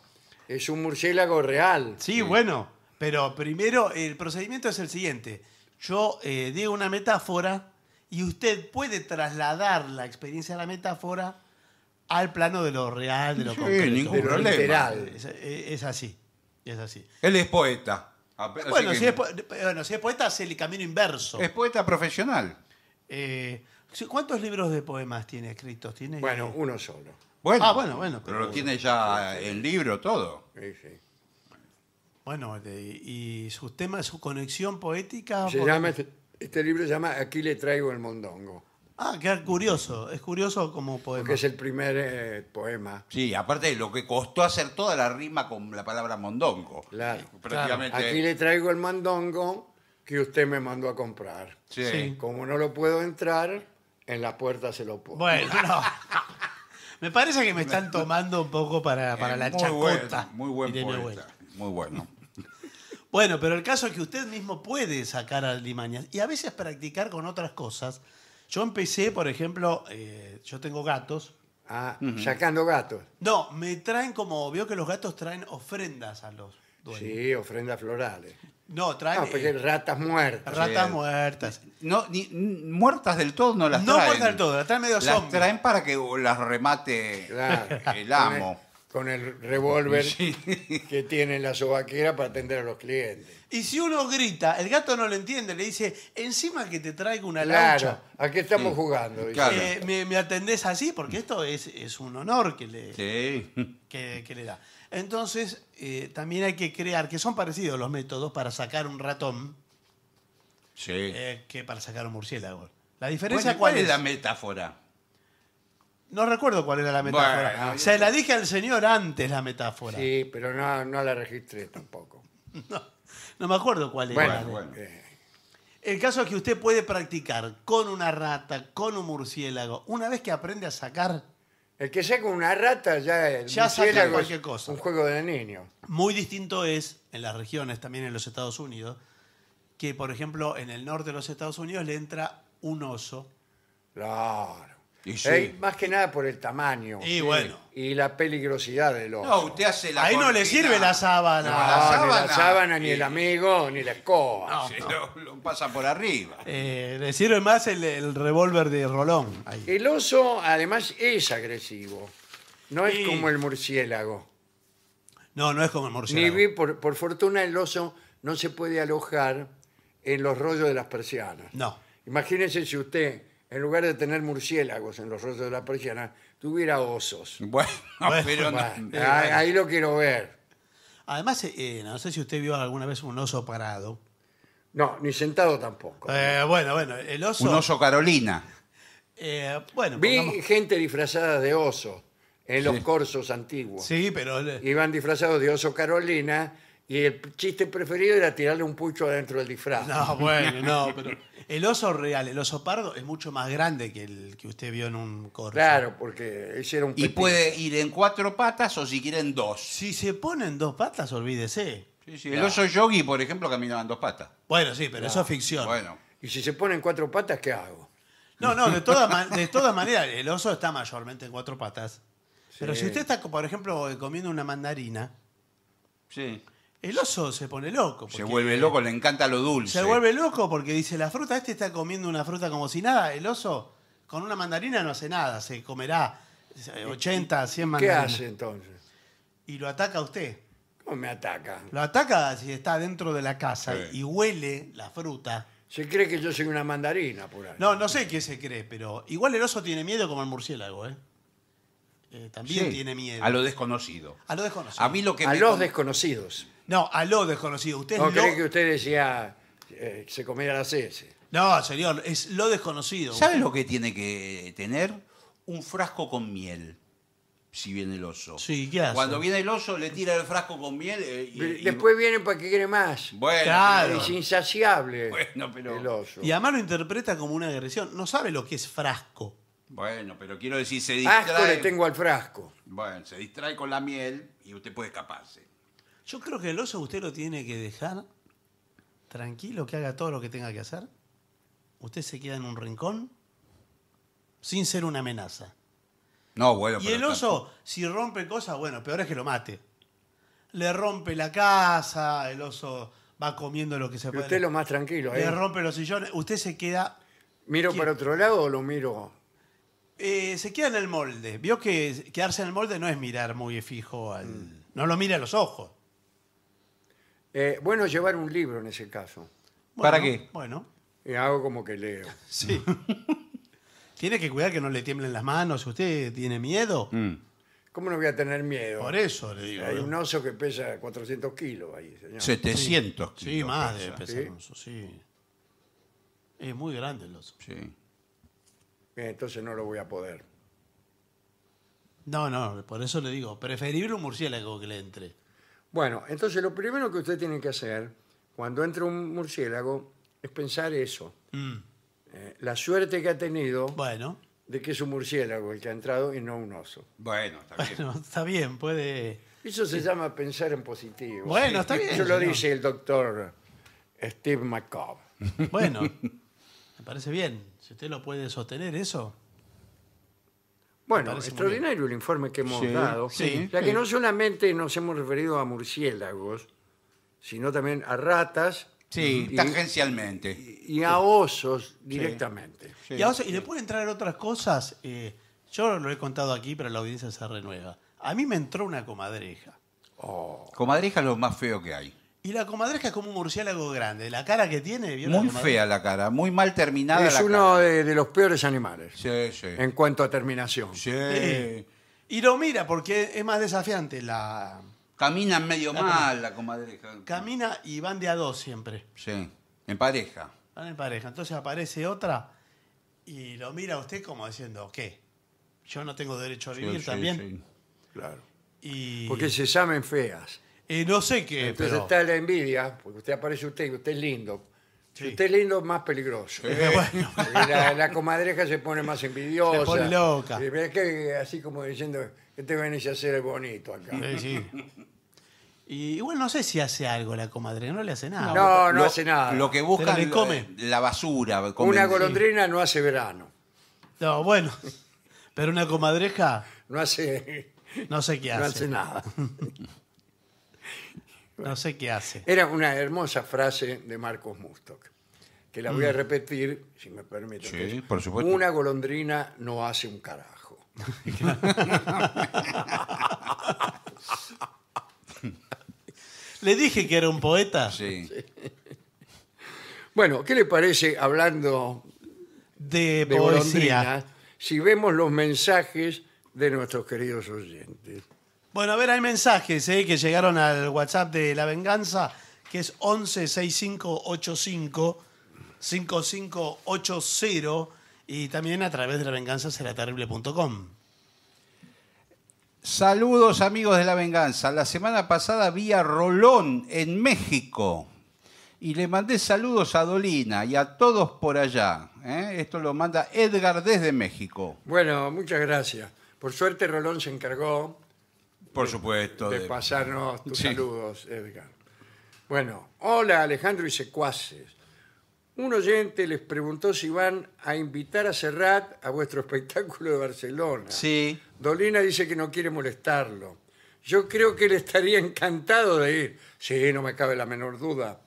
es un murciélago real. Sí, bueno, pero primero el procedimiento es el siguiente. Yo eh, digo una metáfora y usted puede trasladar la experiencia de la metáfora al plano de lo real, de lo Sí, ningún problema. Es, así, es así. Él es poeta. Bueno, si es, poeta, hace el camino inverso. es poeta profesional. Eh, ¿Cuántos libros de poemas tiene escritos? ¿Tiene? Bueno, uno solo. Ah, bueno, bueno, Pero, lo tiene ya en libro todo. Sí, sí. Bueno, este, y sus temas, su conexión poética. Se llama, este, este, libro se llama Aquí le traigo el mondongo, Ah, qué curioso. Es curioso como poema. que es el primer eh, poema. Sí, aparte de lo que costó hacer toda la rima con la palabra mondongo. Claro. Aquí le traigo el mondongo que usted me mandó a comprar. Sí. Como no lo puedo entrar, en la puerta se lo pongo. Bueno, Me parece que me están tomando un poco para, la chacota. muy buen bueno. muy bueno. bueno, pero el caso es que usted mismo puede sacar alimañas y a veces practicar con otras cosas. Yo empecé, por ejemplo, eh, yo tengo gatos. Ah, sacando gatos. No, me traen como, veo que los gatos traen ofrendas a los Sí, ofrendas florales. No, traen. Eh, ratas muertas. Ratas muertas. No, ni, muertas del todo no las No muertas del todo, las traen medio Las traen para que las remate el amo. Con el, revólver que tiene la sobaquera para atender a los clientes. Y si uno grita, el gato no lo entiende, le dice, encima que te traigo una Claro, lancha, aquí estamos jugando. Eh, me, atendés así, porque esto es, un honor que le, que le da. Entonces, eh, también hay que crear, que son parecidos los métodos para sacar un ratón eh, que para sacar un murciélago. La diferencia cuál, es? la metáfora. No recuerdo cuál era la metáfora. Se la dije al señor antes la metáfora. Sí, pero no, no la registré tampoco. No, me acuerdo cuál bueno, era. Bueno. Eh. El caso es que usted puede practicar con una rata, con un murciélago. Una vez que aprende a sacar el que sea con una rata ya, es Ya cualquier cosa. Un juego de niño. Muy distinto es en las regiones, también en los Estados Unidos, que por ejemplo en el norte de los Estados Unidos le entra un oso eh, más que nada por el tamaño. Y bueno. Y la peligrosidad del oso. Ahí no le sirve la sábana. No, ni la sábana, ni el amigo, ni la escoba. No, Lo, pasa por arriba. Eh, le sirve más el, revólver de Rolón. El oso, además, es agresivo. No es como el murciélago. No, no es como el murciélago. por, por fortuna, el oso no se puede alojar en los rollos de las persianas. No. Imagínense si usted en lugar de tener murciélagos en los rostros de la persiana, tuviera osos. Bueno, pero ahí, lo quiero ver. Además, eh, eh, no sé si usted vio alguna vez un oso parado. No, ni sentado tampoco. Eh, bueno, bueno, el oso. un oso Carolina. bueno, Vi gente disfrazada de oso en los corsos antiguos. sí, pero. Iban disfrazados de oso Carolina y el chiste preferido era tirarle un pucho adentro del disfraz. No, bueno, no, pero el oso real, el oso pardo, es mucho más grande que el que usted vio en un corso. Claro, porque ese era un Y puede ir en cuatro patas o si quiere en dos. Si se pone en dos patas, olvídese. Sí, sí, El oso yogi, por ejemplo, caminaba en dos patas. Bueno, sí, pero eso es ficción. Bueno, Y si se pone en cuatro patas, ¿qué hago? No, no, de todas de maneras, el oso está mayormente en cuatro patas. Pero si usted está, por ejemplo, comiendo una mandarina, sí. El oso se pone loco. Se vuelve loco, le encanta lo dulce. Se vuelve loco porque dice, la fruta, este está comiendo una fruta como si nada. El oso con una mandarina no hace nada, se comerá 80, 100 mandarinas. ¿Qué hace entonces? Y lo ataca a usted. ¿Cómo me ataca? Lo ataca si está dentro de la casa y huele la fruta. Se cree que yo soy una mandarina por ahí. No, no sé qué se cree, pero igual el oso tiene miedo como el murciélago, ¿eh? Eh, también tiene miedo. A lo desconocido. A lo desconocido. A mí lo que A los desconocidos. No, a lo desconocido. Usted ¿No que usted decía eh, se comiera la ese. No, señor, es lo desconocido. ¿Sabe lo que tiene que tener? Un frasco con miel. Si viene el oso. Sí, ¿qué Cuando viene el oso, le tira el frasco con miel. Eh, y, Después viene para que quiere más. Bueno, Es insaciable Bueno, pero- el oso. Y además lo interpreta como una agresión. No sabe lo que es frasco. Bueno, pero quiero decir, se distrae. Asco le tengo al frasco. Bueno, se distrae con la miel y usted puede escaparse. Yo creo que el oso usted lo tiene que dejar tranquilo, que haga todo lo que tenga que hacer. Usted se queda en un rincón sin ser una amenaza. No, bueno, Y el oso, si rompe cosas, bueno, peor es que lo mate. Le rompe la casa, el oso va comiendo lo que se puede. Usted lo más tranquilo. ¿eh? Le rompe los sillones, usted se queda. ¿Miro para otro lado o lo miro eh, se queda en el molde. Vio que quedarse en el molde no es mirar muy fijo al. Mm. No lo mira a los ojos. Eh, bueno, llevar un libro en ese caso. ¿Para qué? Bueno, eh, hago como que leo. sí. tiene que cuidar que no le tiemblen las manos. ¿Usted tiene miedo? Mm. ¿Cómo no voy a tener miedo? Por eso le digo. Hay un oso que pesa 400 kilos ahí, señor. 700 kilos. Sí, más un oso, sí. Es muy grande el oso. Sí. Eh, entonces no lo voy a poder. No, no, por eso le digo, preferir un murciélago que le entre. Bueno, entonces lo primero que usted tiene que hacer cuando entra un murciélago es pensar eso. Mm. Eh, la suerte que ha tenido bueno. de que es un murciélago el que ha entrado y no un oso. Bueno, está bien. está bien, puede... Eso se llama pensar en positivo. Bueno, está bien. Eso lo dice el doctor Steve McCobb. Bueno, me parece bien usted lo puede sostener eso? Bueno, extraordinario el informe que hemos dado, ya que no solamente nos hemos referido a murciélagos, sino también a ratas. Sí, tangencialmente. Y, a osos directamente. y, le pueden entrar otras cosas. Eh, yo lo he contado aquí, pero la audiencia se renueva. A mí me entró una comadreja. Oh. Comadreja es lo más feo que hay. Y la comadreja es como un murciélago grande. La cara que tiene. Muy fea la cara, muy mal terminada es uno de, de los peores animales Sí, sí. en cuanto a terminación. Sí. Y lo mira porque es más desafiante. La Camina medio mal la comadreja. camina y van de a dos siempre. Sí, en pareja. Van en pareja. Entonces aparece otra y lo mira usted como diciendo, ¿qué? Yo no tengo derecho a vivir también. sí. Claro. Y Porque se llamen feas. Y no sé qué, Entonces está la envidia, porque usted aparece usted y usted es lindo. Si usted es lindo, más peligroso. La, comadreja se pone más envidiosa. Se pone loca. que, así como diciendo, que te venís a hacer bonito acá. Sí, Y igual no sé si hace algo la comadreja. no le hace nada. No, no hace nada. Lo que busca es come. Eh, la basura. Una golondrina no hace verano. No, bueno. Pero una comadreja, No hace, no sé qué hace. no hace nada. No sé qué hace. Era una hermosa frase de Marcos Mustok, que la voy a mm. repetir, si me permite. Sí, por supuesto. Una golondrina no hace un carajo. Le dije que era un poeta. Sí. Bueno, ¿qué le parece hablando de, de Si vemos los mensajes de nuestros queridos oyentes. Bueno, a ver, hay mensajes ¿eh? que llegaron al WhatsApp de La Venganza, que es 11-6585-5580, y también a través de lavenganzaseraterrible.com. Saludos amigos de La Venganza. La semana pasada vi a Rolón en México y le mandé saludos a Dolina y a todos por allá. Eh. Esto lo manda Edgar desde México. Bueno, muchas gracias. Por suerte Rolón se encargó por supuesto. De, pasarnos tus saludos, Edgar. Bueno, hola Alejandro y secuaces. Un oyente les preguntó si van a invitar a Serrat a vuestro espectáculo de Barcelona. Sí. Dolina dice que no quiere molestarlo. Yo creo que él estaría encantado de ir. Sí, no me cabe la menor duda.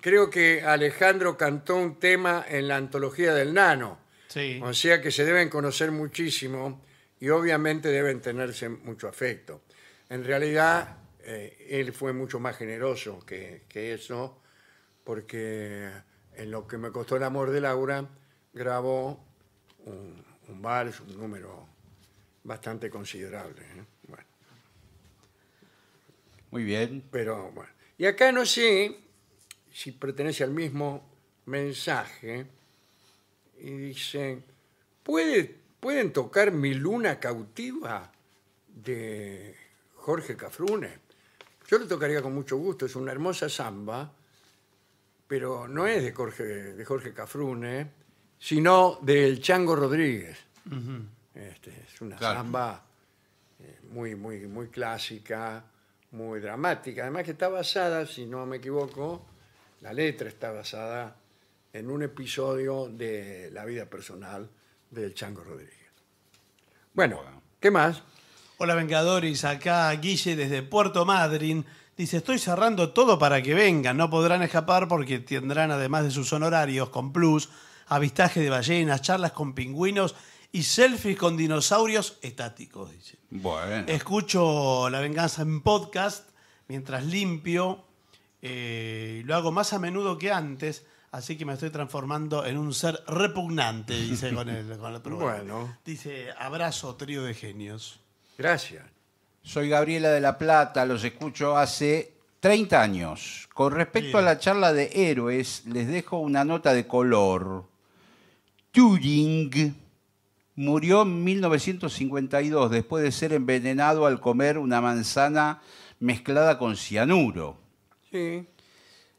Creo que Alejandro cantó un tema en la antología del nano. Sí. O sea que se deben conocer muchísimo y obviamente deben tenerse mucho afecto. En realidad, eh, él fue mucho más generoso que, eso, porque en lo que me costó el amor de Laura, grabó un, un vals, un número bastante considerable. ¿eh? Muy bien. Pero Y acá no sé si pertenece al mismo mensaje y dice, ¿pueden tocar mi luna cautiva de Jorge Cafrune. Yo le tocaría con mucho gusto, es una hermosa samba, pero no es de Jorge, de Jorge Cafrune, sino del Chango Rodríguez. Este, es una samba eh, muy, muy, muy clásica, muy dramática. Además que está basada, si no me equivoco, la letra está basada en un episodio de la vida personal del Chango Rodríguez. Bueno, ¿qué más? Hola Vengadores, acá Guille desde Puerto Madryn. Dice, estoy cerrando todo para que vengan, no podrán escapar porque tendrán, además de sus honorarios, con plus, avistaje de ballenas, charlas con pingüinos y selfies con dinosaurios estáticos. Bueno. Escucho La Venganza en podcast mientras limpio, eh, lo hago más a menudo que antes, así que me estoy transformando en un ser repugnante, dice con el, con Bueno. Dice, abrazo, trío de genios. Gracias. Soy Gabriela de la Plata, los escucho hace 30 años. Con respecto a la charla de héroes, les dejo una nota de color. Turing murió en 1952 después de ser envenenado al comer una manzana mezclada con cianuro. Sí.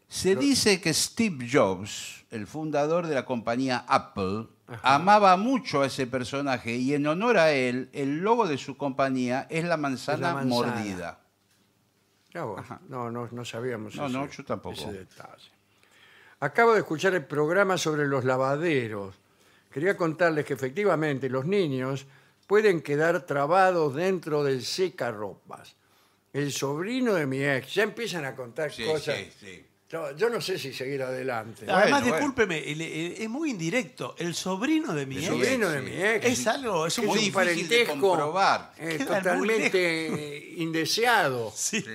Se dice que Steve Jobs, el fundador de la compañía Apple, amaba mucho a ese personaje y en honor a él, el logo de su compañía es la manzana, mordida. Ah, no, no, no sabíamos no, no, yo tampoco. Acabo de escuchar el programa sobre los lavaderos. Quería contarles que efectivamente los niños pueden quedar trabados dentro del secarropas. El sobrino de mi ex, ya empiezan a contar sí, sí, sí yo no sé si seguir adelante. Además, discúlpeme, es muy indirecto. El sobrino de mi ex. El sobrino de mi Es algo, es, muy difícil de comprobar. Eh, totalmente indeseado.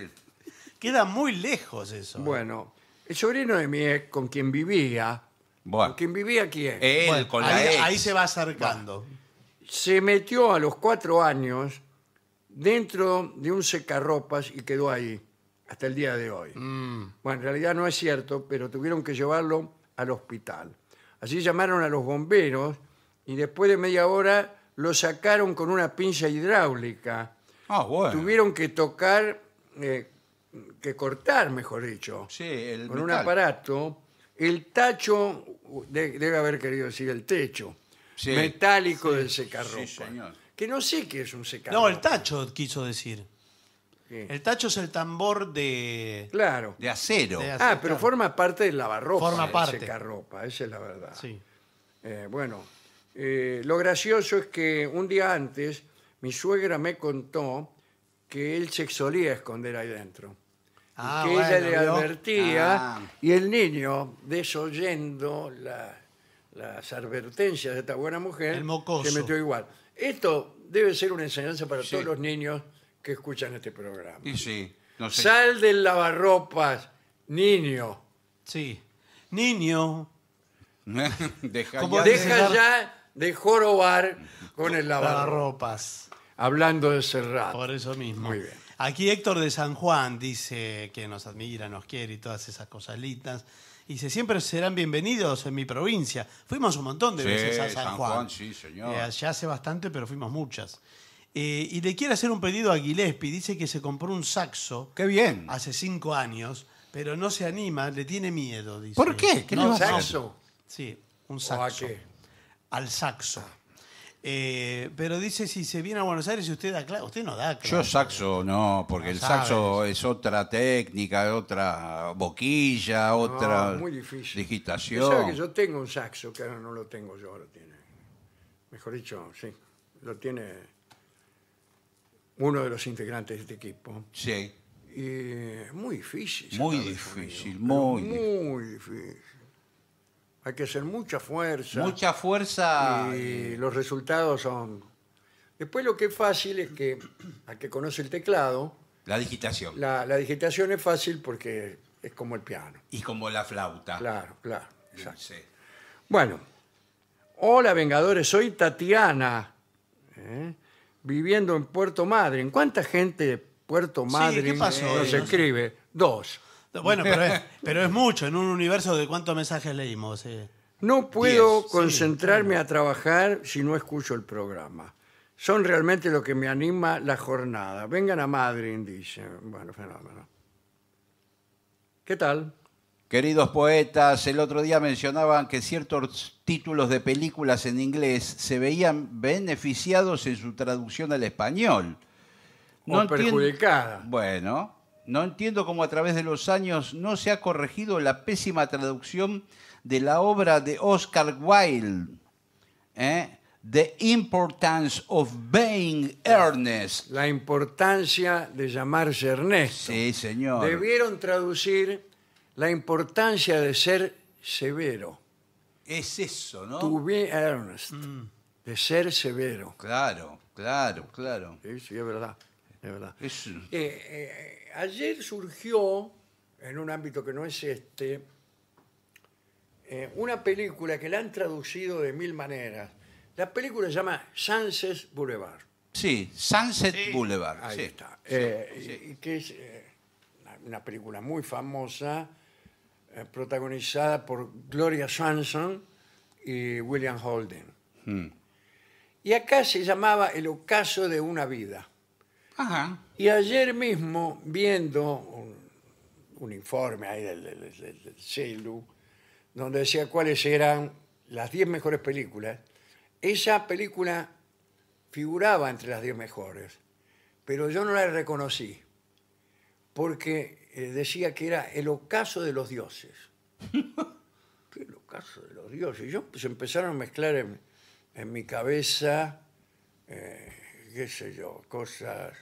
Queda muy lejos eso. ¿eh? Bueno, el sobrino de mi ex, con quien vivía. Bueno. ¿Con quien vivía quién? Él, con ahí se va acercando. Se metió a los cuatro años dentro de un secarropas y quedó ahí hasta el día de hoy. Mm. Bueno, en realidad no es cierto, pero tuvieron que llevarlo al hospital. Así llamaron a los bomberos y después de media hora lo sacaron con una pinza hidráulica. Ah, bueno. Tuvieron que tocar, eh, que cortar, mejor dicho, con un aparato. El tacho, debe haber querido decir el techo, metálico del secarropa. Señor. Que no sé qué es un secarropa. No, el tacho quiso decir. El tacho es el tambor de, de acero. Ah, pero forma parte del lavarropa. Forma parte. secarropa, esa es la verdad. Eh, bueno, eh, lo gracioso es que un día antes mi suegra me contó que él se solía esconder ahí dentro. Ah, y que ella le advertía ah. y el niño, desoyendo las advertencias de esta buena mujer, se metió igual. Esto debe ser una enseñanza para todos los niños que escuchan este programa. Y Sal del lavarropas, niño. Sí. Niño. Deja Como ya. Deja ya de jorobar con el lavarropas. Hablando de cerrar. Por eso mismo. Muy bien. Aquí Héctor de San Juan dice que nos admira, nos quiere y todas esas cosas Y dice, siempre serán bienvenidos en mi provincia. Fuimos un montón de veces a San, Juan, sí, señor. Eh, ya hace bastante, pero fuimos muchas. Eh, y le quiere hacer un pedido a Gillespie. Dice que se compró un saxo. ¡Qué bien! Hace cinco años, pero no se anima, le tiene miedo. Dice. ¿Por qué? ¿Qué le va saxo? Sí, un saxo. ¿O a qué? Al saxo. Eh, pero dice si se viene a Buenos Aires y usted da Usted no da clase. Yo saxo no, porque el saxo es otra técnica, otra boquilla, otra muy difícil. digitación. que yo tengo un saxo, que ahora no lo tengo yo, lo tiene. Mejor dicho, sí. Lo tiene uno de los integrantes de este equipo. Sí. Y eh, muy difícil. Muy difícil, muy difícil. Muy difícil. Hay que hacer mucha fuerza. Mucha fuerza. Y los resultados son. Después lo que es fácil es que, al que conoce el teclado, La digitación. la, digitación es fácil porque es como el piano. Y como la flauta. Claro, claro. Sí. Bueno, hola Vengadores, soy Tatiana. ¿eh? viviendo en Puerto ¿en ¿Cuánta gente de Puerto Madre eh, nos escribe? Dos. Bueno, pero es, mucho. En un universo de cuántos mensajes leímos. Eh. No puedo concentrarme a trabajar si no escucho el programa. Son realmente lo que me anima la jornada. Vengan a Madre, dice. Bueno, fenómeno. ¿Qué tal? Queridos poetas, el otro día mencionaban que ciertos títulos de películas en inglés se veían beneficiados en su traducción al español. No perjudicada. Bueno, no entiendo cómo a través de los años no se ha corregido la pésima traducción de la obra de Oscar Wilde, ¿eh? The Importance of Being Ernest. La importancia de llamarse Ernesto. Sí, señor. Debieron traducir la importancia de ser severo. Es eso, ¿no? To be mm. De ser severo. Claro, claro, claro. Sí, es verdad. Es verdad. Eh, eh, ayer surgió, en un ámbito que no es este, eh, una película que la han traducido de mil maneras. La película se llama Sunset Boulevard. Sí, Sunset Boulevard. Ahí está. que es una película muy famosa eh, protagonizada por Gloria Swanson y William Holden. Hmm. Y acá se llamaba El ocaso de una vida. Y ayer mismo, viendo un, informe ahí del, del, donde decía cuáles eran las 10 mejores películas, esa película figuraba entre las 10 mejores, pero yo no la reconocí, porque eh, decía que era el ocaso de los dioses. el ocaso de los dioses. Yo pues empezaron a mezclar en, mi cabeza, eh, qué sé yo, cosas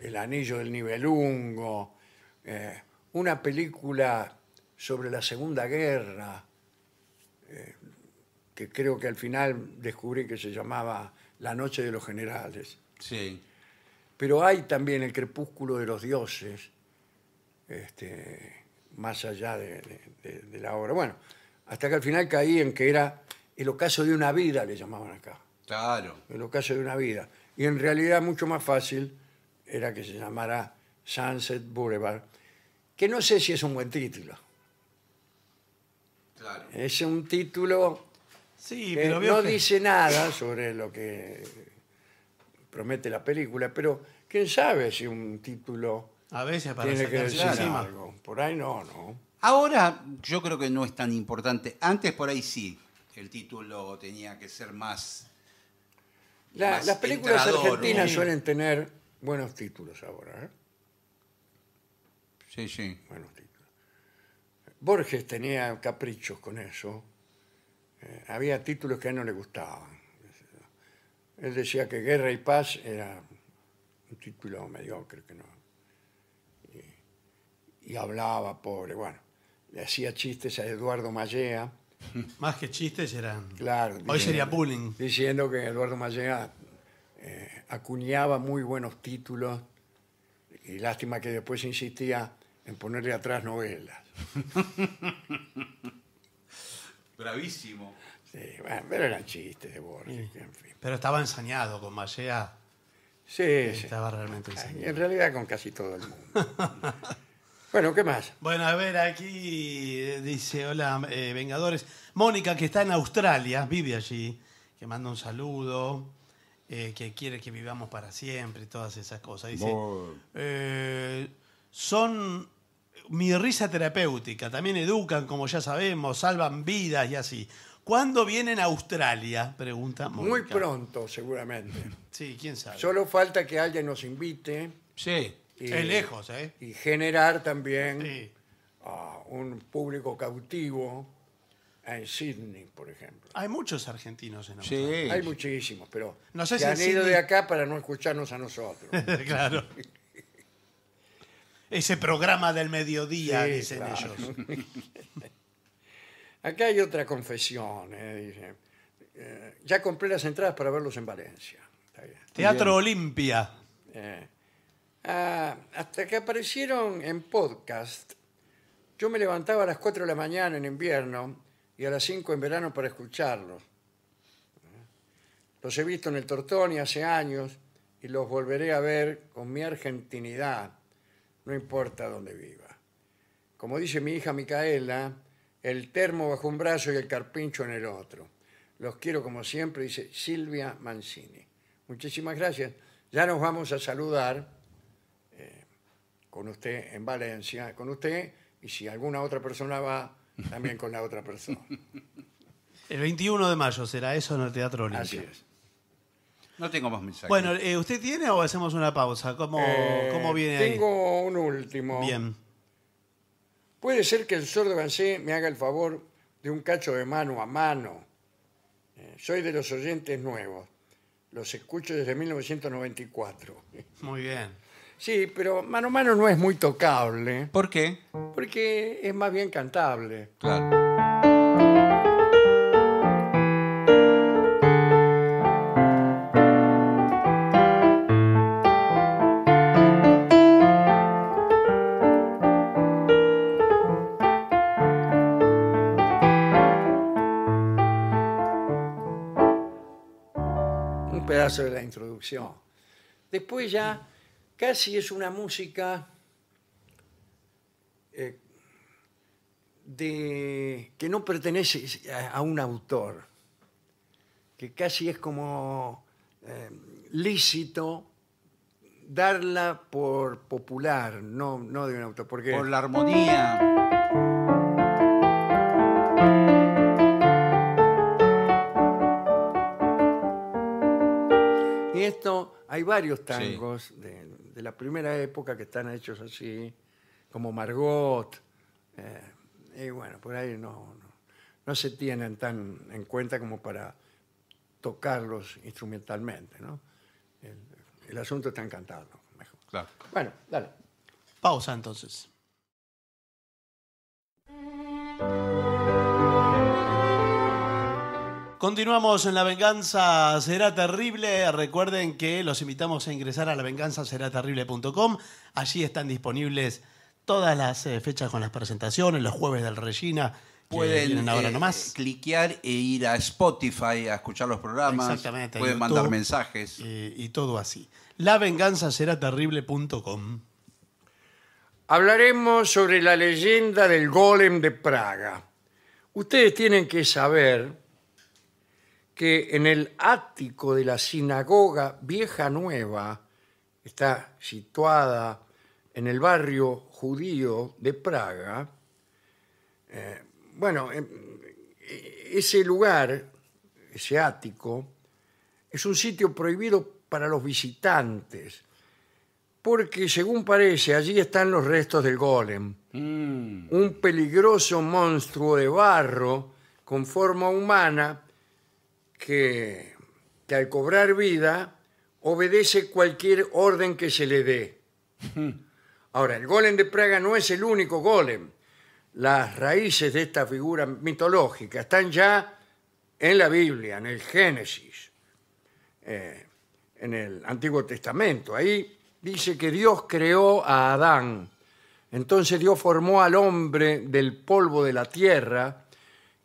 el anillo del nivelungo, eh, una película sobre la Segunda Guerra, eh, que creo que al final descubrí que se llamaba La Noche de los Generales. Sí. Pero hay también el crepúsculo de los dioses, este, más allá de, la obra. Bueno, hasta que al final caí en que era el ocaso de una vida, le llamaban acá Claro. el ocaso de una vida. Y en realidad mucho más fácil era que se llamara Sunset Boulevard, que no sé si es un buen título. Claro. Es un título Sí, que no dice nada sobre lo que promete la película, pero quién sabe si un título a veces tiene que decir algo. Por ahí no, ¿no? Ahora yo creo que no es tan importante. Antes por ahí sí, el título tenía que ser más... las películas argentinas suelen tener buenos títulos ahora. ¿eh? Sí, sí. Buenos títulos. Borges tenía caprichos con eso. Eh, había títulos que a él no le gustaban él decía que Guerra y Paz era un título mediocre, que no. Y, hablaba, pobre, bueno. Le hacía chistes a Eduardo Mallea. Más que chistes eran. Claro. Hoy sería bullying. Diciendo que Eduardo Mallea eh, acuñaba muy buenos títulos y lástima que después insistía en ponerle atrás novelas. Bravísimo bueno, pero eran chiste de Borges, Pero estaba ensañado con Mallea. Sí, Estaba realmente ensañado. En realidad con casi todo el mundo. bueno, ¿qué más? Bueno, a ver, aquí eh, dice, hola, eh, Vengadores. Mónica, que está en Australia, vive allí, que manda un saludo. Eh, que quiere que vivamos para siempre y todas esas cosas. Dice, son mi risa terapéutica, también educan, como ya sabemos, salvan vidas y así. ¿Cuándo vienen a Australia? Pregunta Muy pronto, seguramente. Sí, quién sabe. Solo falta que alguien nos invite Sí, es lejos, ¿eh? y generar también un público cautivo en Sydney, por ejemplo. Hay muchos argentinos en Australia. Sí. Hay muchísimos, pero No han ido de acá para no escucharnos a nosotros. claro. Ese programa del mediodía, dicen ellos. Acá hay otra confesión, eh, eh, ya compré las entradas para verlos en Valencia. Teatro Olimpia. Eh, ah, hasta que aparecieron en podcast, yo me levantaba a las 4 de la mañana en invierno y a las 5 en verano para escucharlos. Los he visto en el Tortoni hace años y los volveré a ver con mi argentinidad, no importa dónde viva. Como dice mi hija Micaela, el termo bajo un brazo y el carpincho en el otro. Los quiero como siempre, dice Silvia Mancini. Muchísimas gracias. Ya nos vamos a saludar eh, con usted en Valencia, con usted, y si alguna otra persona va, también con la otra persona. El 21 de mayo será eso en el Teatro Olímpico. Así es. No tengo más mensajes. Bueno, eh, ¿usted tiene o hacemos una pausa? ¿Cómo, eh, viene ahí? Tengo un último. Bien. Puede ser que el sordo Bancé me haga el favor de un cacho de mano a mano. Eh, soy de los oyentes nuevos. Los escucho desde 1994. Muy bien. Sí, pero mano a mano no es muy tocable. ¿Por qué? Porque es más bien cantable. Claro. sobre de la introducción. Después ya casi es una música eh, de, que no pertenece a, un autor, que casi es como eh, lícito darla por popular, no, no de un autor. Porque, por la armonía. esto hay varios tangos de, la primera época que están hechos así, como Margot. Eh, y bueno, por ahí no, se tienen tan en cuenta como para tocarlos instrumentalmente, El, asunto está encantado Bueno, dale. Pausa entonces. Continuamos en La Venganza Será Terrible. Recuerden que los invitamos a ingresar a lavenganzaseraterrible.com. Allí están disponibles todas las eh, fechas con las presentaciones, los jueves del Regina. Pueden ahora eh, cliquear e ir a Spotify a escuchar los programas. Exactamente. Pueden mandar mensajes. Eh, y, todo así. Lavenganzaseraterrible.com. Hablaremos sobre la leyenda del golem de Praga. Ustedes tienen que saber que en el ático de la sinagoga Vieja Nueva, está situada en el barrio judío de Praga, eh, bueno, em, e, ese lugar, ese ático, es un sitio prohibido para los visitantes, porque según parece allí están los restos del golem, mm. un peligroso monstruo de barro con forma humana que, al cobrar vida obedece cualquier orden que se le dé. Ahora, el golem de Praga no es el único golem. Las raíces de esta figura mitológica están ya en la Biblia, en el Génesis, eh, en el Antiguo Testamento. Ahí dice que Dios creó a Adán. Entonces Dios formó al hombre del polvo de la tierra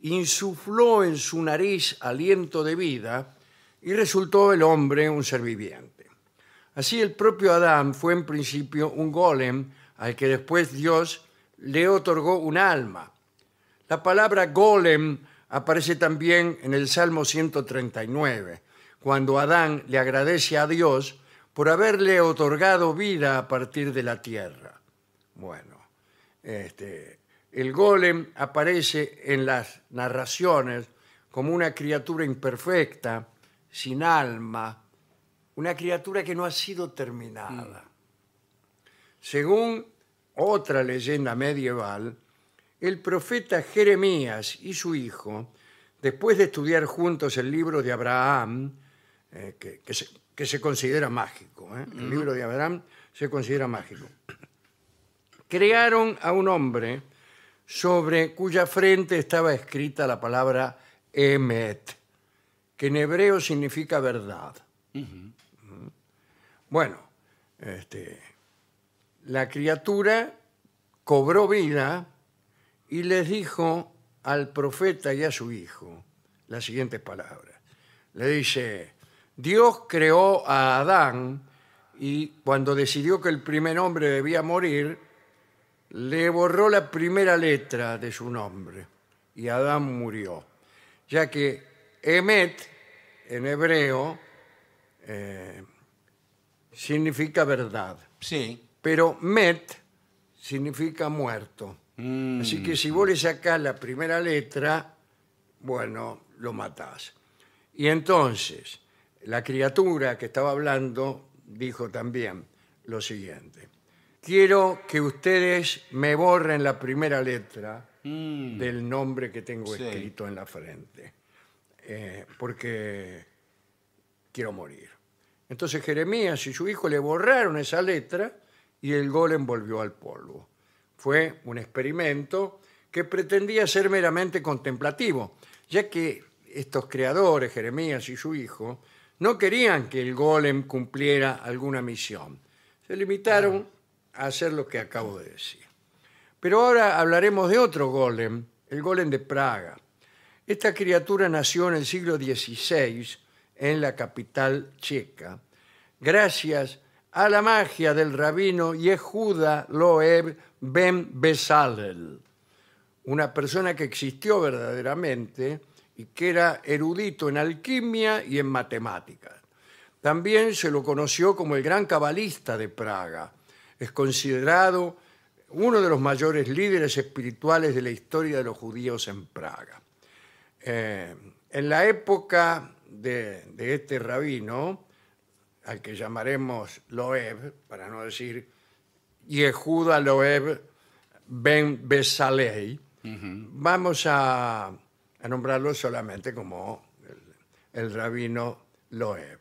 insufló en su nariz aliento de vida y resultó el hombre un ser viviente. Así el propio Adán fue en principio un golem al que después Dios le otorgó un alma. La palabra golem aparece también en el Salmo 139, cuando Adán le agradece a Dios por haberle otorgado vida a partir de la tierra. Bueno, este, el golem aparece en las narraciones como una criatura imperfecta, sin alma, una criatura que no ha sido terminada. Mm. Según otra leyenda medieval, el profeta Jeremías y su hijo, después de estudiar juntos el libro de Abraham, eh, que, se, considera mágico, ¿eh? el mm. libro de Abraham se considera mágico, crearon a un hombre sobre cuya frente estaba escrita la palabra Emet, que en hebreo significa verdad. Bueno, este, la criatura cobró vida y les dijo al profeta y a su hijo las siguientes palabras. Le dice, Dios creó a Adán y cuando decidió que el primer hombre debía morir, le borró la primera letra de su nombre y Adán murió, ya que Emet en hebreo eh, significa verdad, Sí. pero Met significa muerto. Mm. Así que si vos le la primera letra, bueno, lo matás. Y entonces, la criatura que estaba hablando dijo también lo siguiente quiero que ustedes me borren la primera letra mm. del nombre que tengo escrito en la frente, eh, porque quiero morir. Entonces Jeremías y su hijo le borraron esa letra y el golem volvió al polvo. Fue un experimento que pretendía ser meramente contemplativo, ya que estos creadores, Jeremías y su hijo, no querían que el golem cumpliera alguna misión. Se limitaron ah hacer lo que acabo de decir. Pero ahora hablaremos de otro golem, el golem de Praga. Esta criatura nació en el siglo XVI en la capital checa, gracias a la magia del rabino Yehuda Loeb Ben Bezalel, una persona que existió verdaderamente y que era erudito en alquimia y en matemáticas. También se lo conoció como el gran cabalista de Praga, es considerado uno de los mayores líderes espirituales de la historia de los judíos en Praga. Eh, en la época de, este rabino, al que llamaremos Loeb, para no decir Yehuda Loeb Ben Besalei, vamos a, nombrarlo solamente como el rabino Loeb.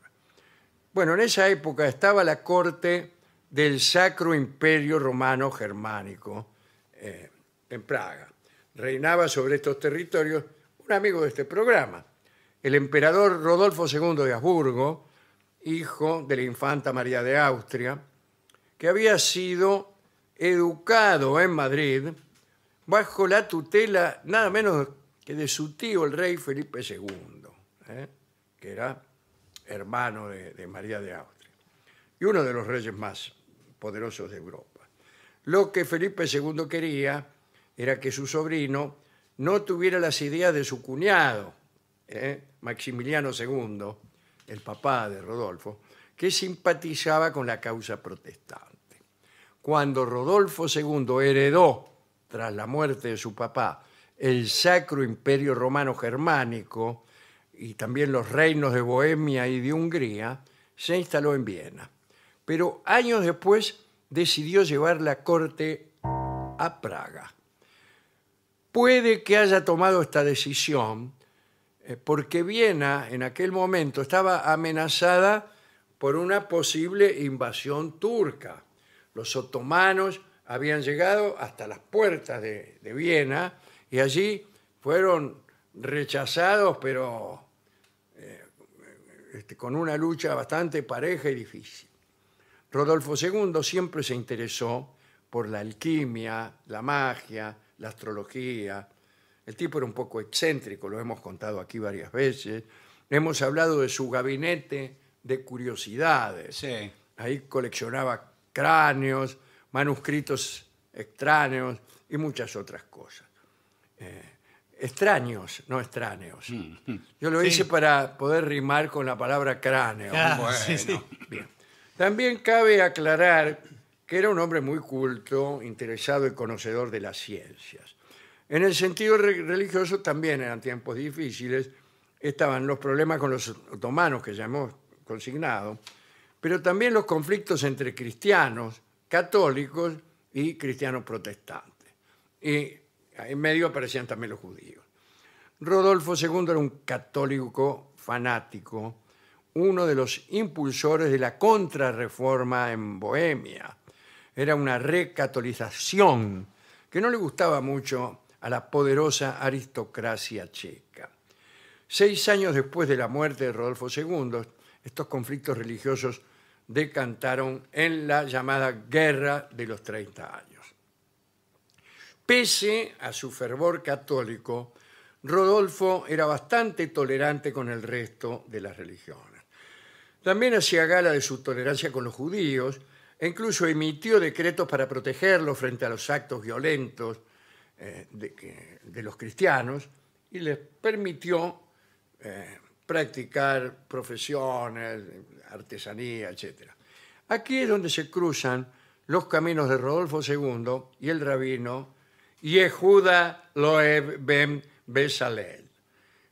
Bueno, en esa época estaba la corte del Sacro Imperio Romano Germánico eh, en Praga. Reinaba sobre estos territorios un amigo de este programa, el emperador Rodolfo II de Habsburgo, hijo de la infanta María de Austria, que había sido educado en Madrid bajo la tutela nada menos que de su tío, el rey Felipe II, eh, que era hermano de, de María de Austria y uno de los reyes más poderosos de Europa. Lo que Felipe II quería era que su sobrino no tuviera las ideas de su cuñado, eh, Maximiliano II, el papá de Rodolfo, que simpatizaba con la causa protestante. Cuando Rodolfo II heredó, tras la muerte de su papá, el Sacro Imperio Romano Germánico y también los reinos de Bohemia y de Hungría, se instaló en Viena pero años después decidió llevar la corte a Praga. Puede que haya tomado esta decisión eh, porque Viena en aquel momento estaba amenazada por una posible invasión turca. Los otomanos habían llegado hasta las puertas de, Viena y allí fueron rechazados, pero eh, este, con una lucha bastante pareja y difícil. Rodolfo II siempre se interesó por la alquimia, la magia, la astrología. El tipo era un poco excéntrico, lo hemos contado aquí varias veces. Hemos hablado de su gabinete de curiosidades. Ahí coleccionaba cráneos, manuscritos extraños y muchas otras cosas. Eh, extraños, no extraños. Mm. Yo lo hice para poder rimar con la palabra cráneo. Ah, sí, Bien. También cabe aclarar que era un hombre muy culto, interesado y conocedor de las ciencias. En el sentido religioso también eran tiempos difíciles, estaban los problemas con los otomanos que ya hemos consignado, pero también los conflictos entre cristianos católicos y cristianos protestantes. Y en medio aparecían también los judíos. Rodolfo II era un católico fanático uno de los impulsores de la contrarreforma en Bohemia. Era una recatolización que no le gustaba mucho a la poderosa aristocracia checa. Seis años después de la muerte de Rodolfo II, estos conflictos religiosos decantaron en la llamada Guerra de los 30 años. Pese a su fervor católico, Rodolfo era bastante tolerante con el resto de las religiones. También hacía gala de su tolerancia con los judíos e incluso emitió decretos para protegerlos frente a los actos violentos eh, de, los cristianos y les permitió eh, practicar profesiones, artesanía, etc. Aquí es donde se cruzan los caminos de Rodolfo II y el rabino Yehuda Loeb Ben Bezalel,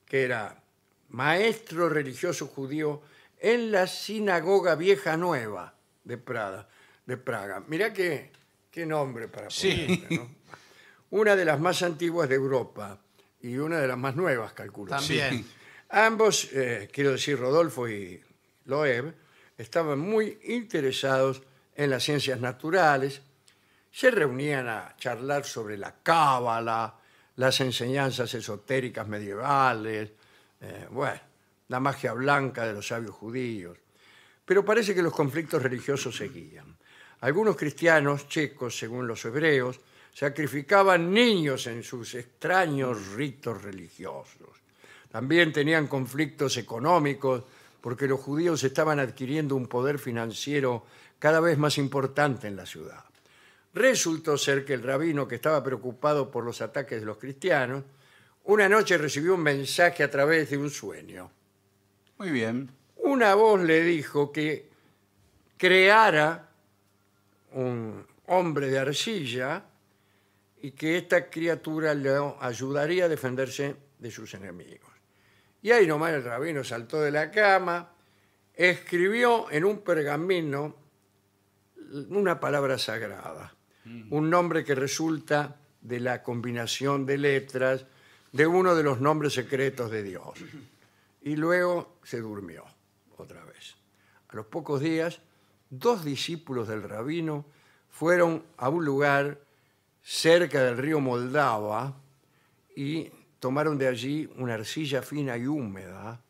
que era maestro religioso judío en la Sinagoga Vieja Nueva de, de Praga. Mirá qué, qué nombre para sí. ¿no? Una de las más antiguas de Europa y una de las más nuevas, calculo. También. Ambos, eh, quiero decir Rodolfo y Loeb, estaban muy interesados en las ciencias naturales, se reunían a charlar sobre la cábala, las enseñanzas esotéricas medievales, eh, bueno, la magia blanca de los sabios judíos. Pero parece que los conflictos religiosos seguían. Algunos cristianos checos, según los hebreos, sacrificaban niños en sus extraños ritos religiosos. También tenían conflictos económicos porque los judíos estaban adquiriendo un poder financiero cada vez más importante en la ciudad. Resultó ser que el rabino, que estaba preocupado por los ataques de los cristianos, una noche recibió un mensaje a través de un sueño. Muy bien. Una voz le dijo que creara un hombre de arcilla y que esta criatura le ayudaría a defenderse de sus enemigos. Y ahí nomás el rabino saltó de la cama, escribió en un pergamino una palabra sagrada, mm. un nombre que resulta de la combinación de letras de uno de los nombres secretos de Dios. y luego se durmió otra vez. A los pocos días, dos discípulos del rabino fueron a un lugar cerca del río Moldava y tomaron de allí una arcilla fina y húmeda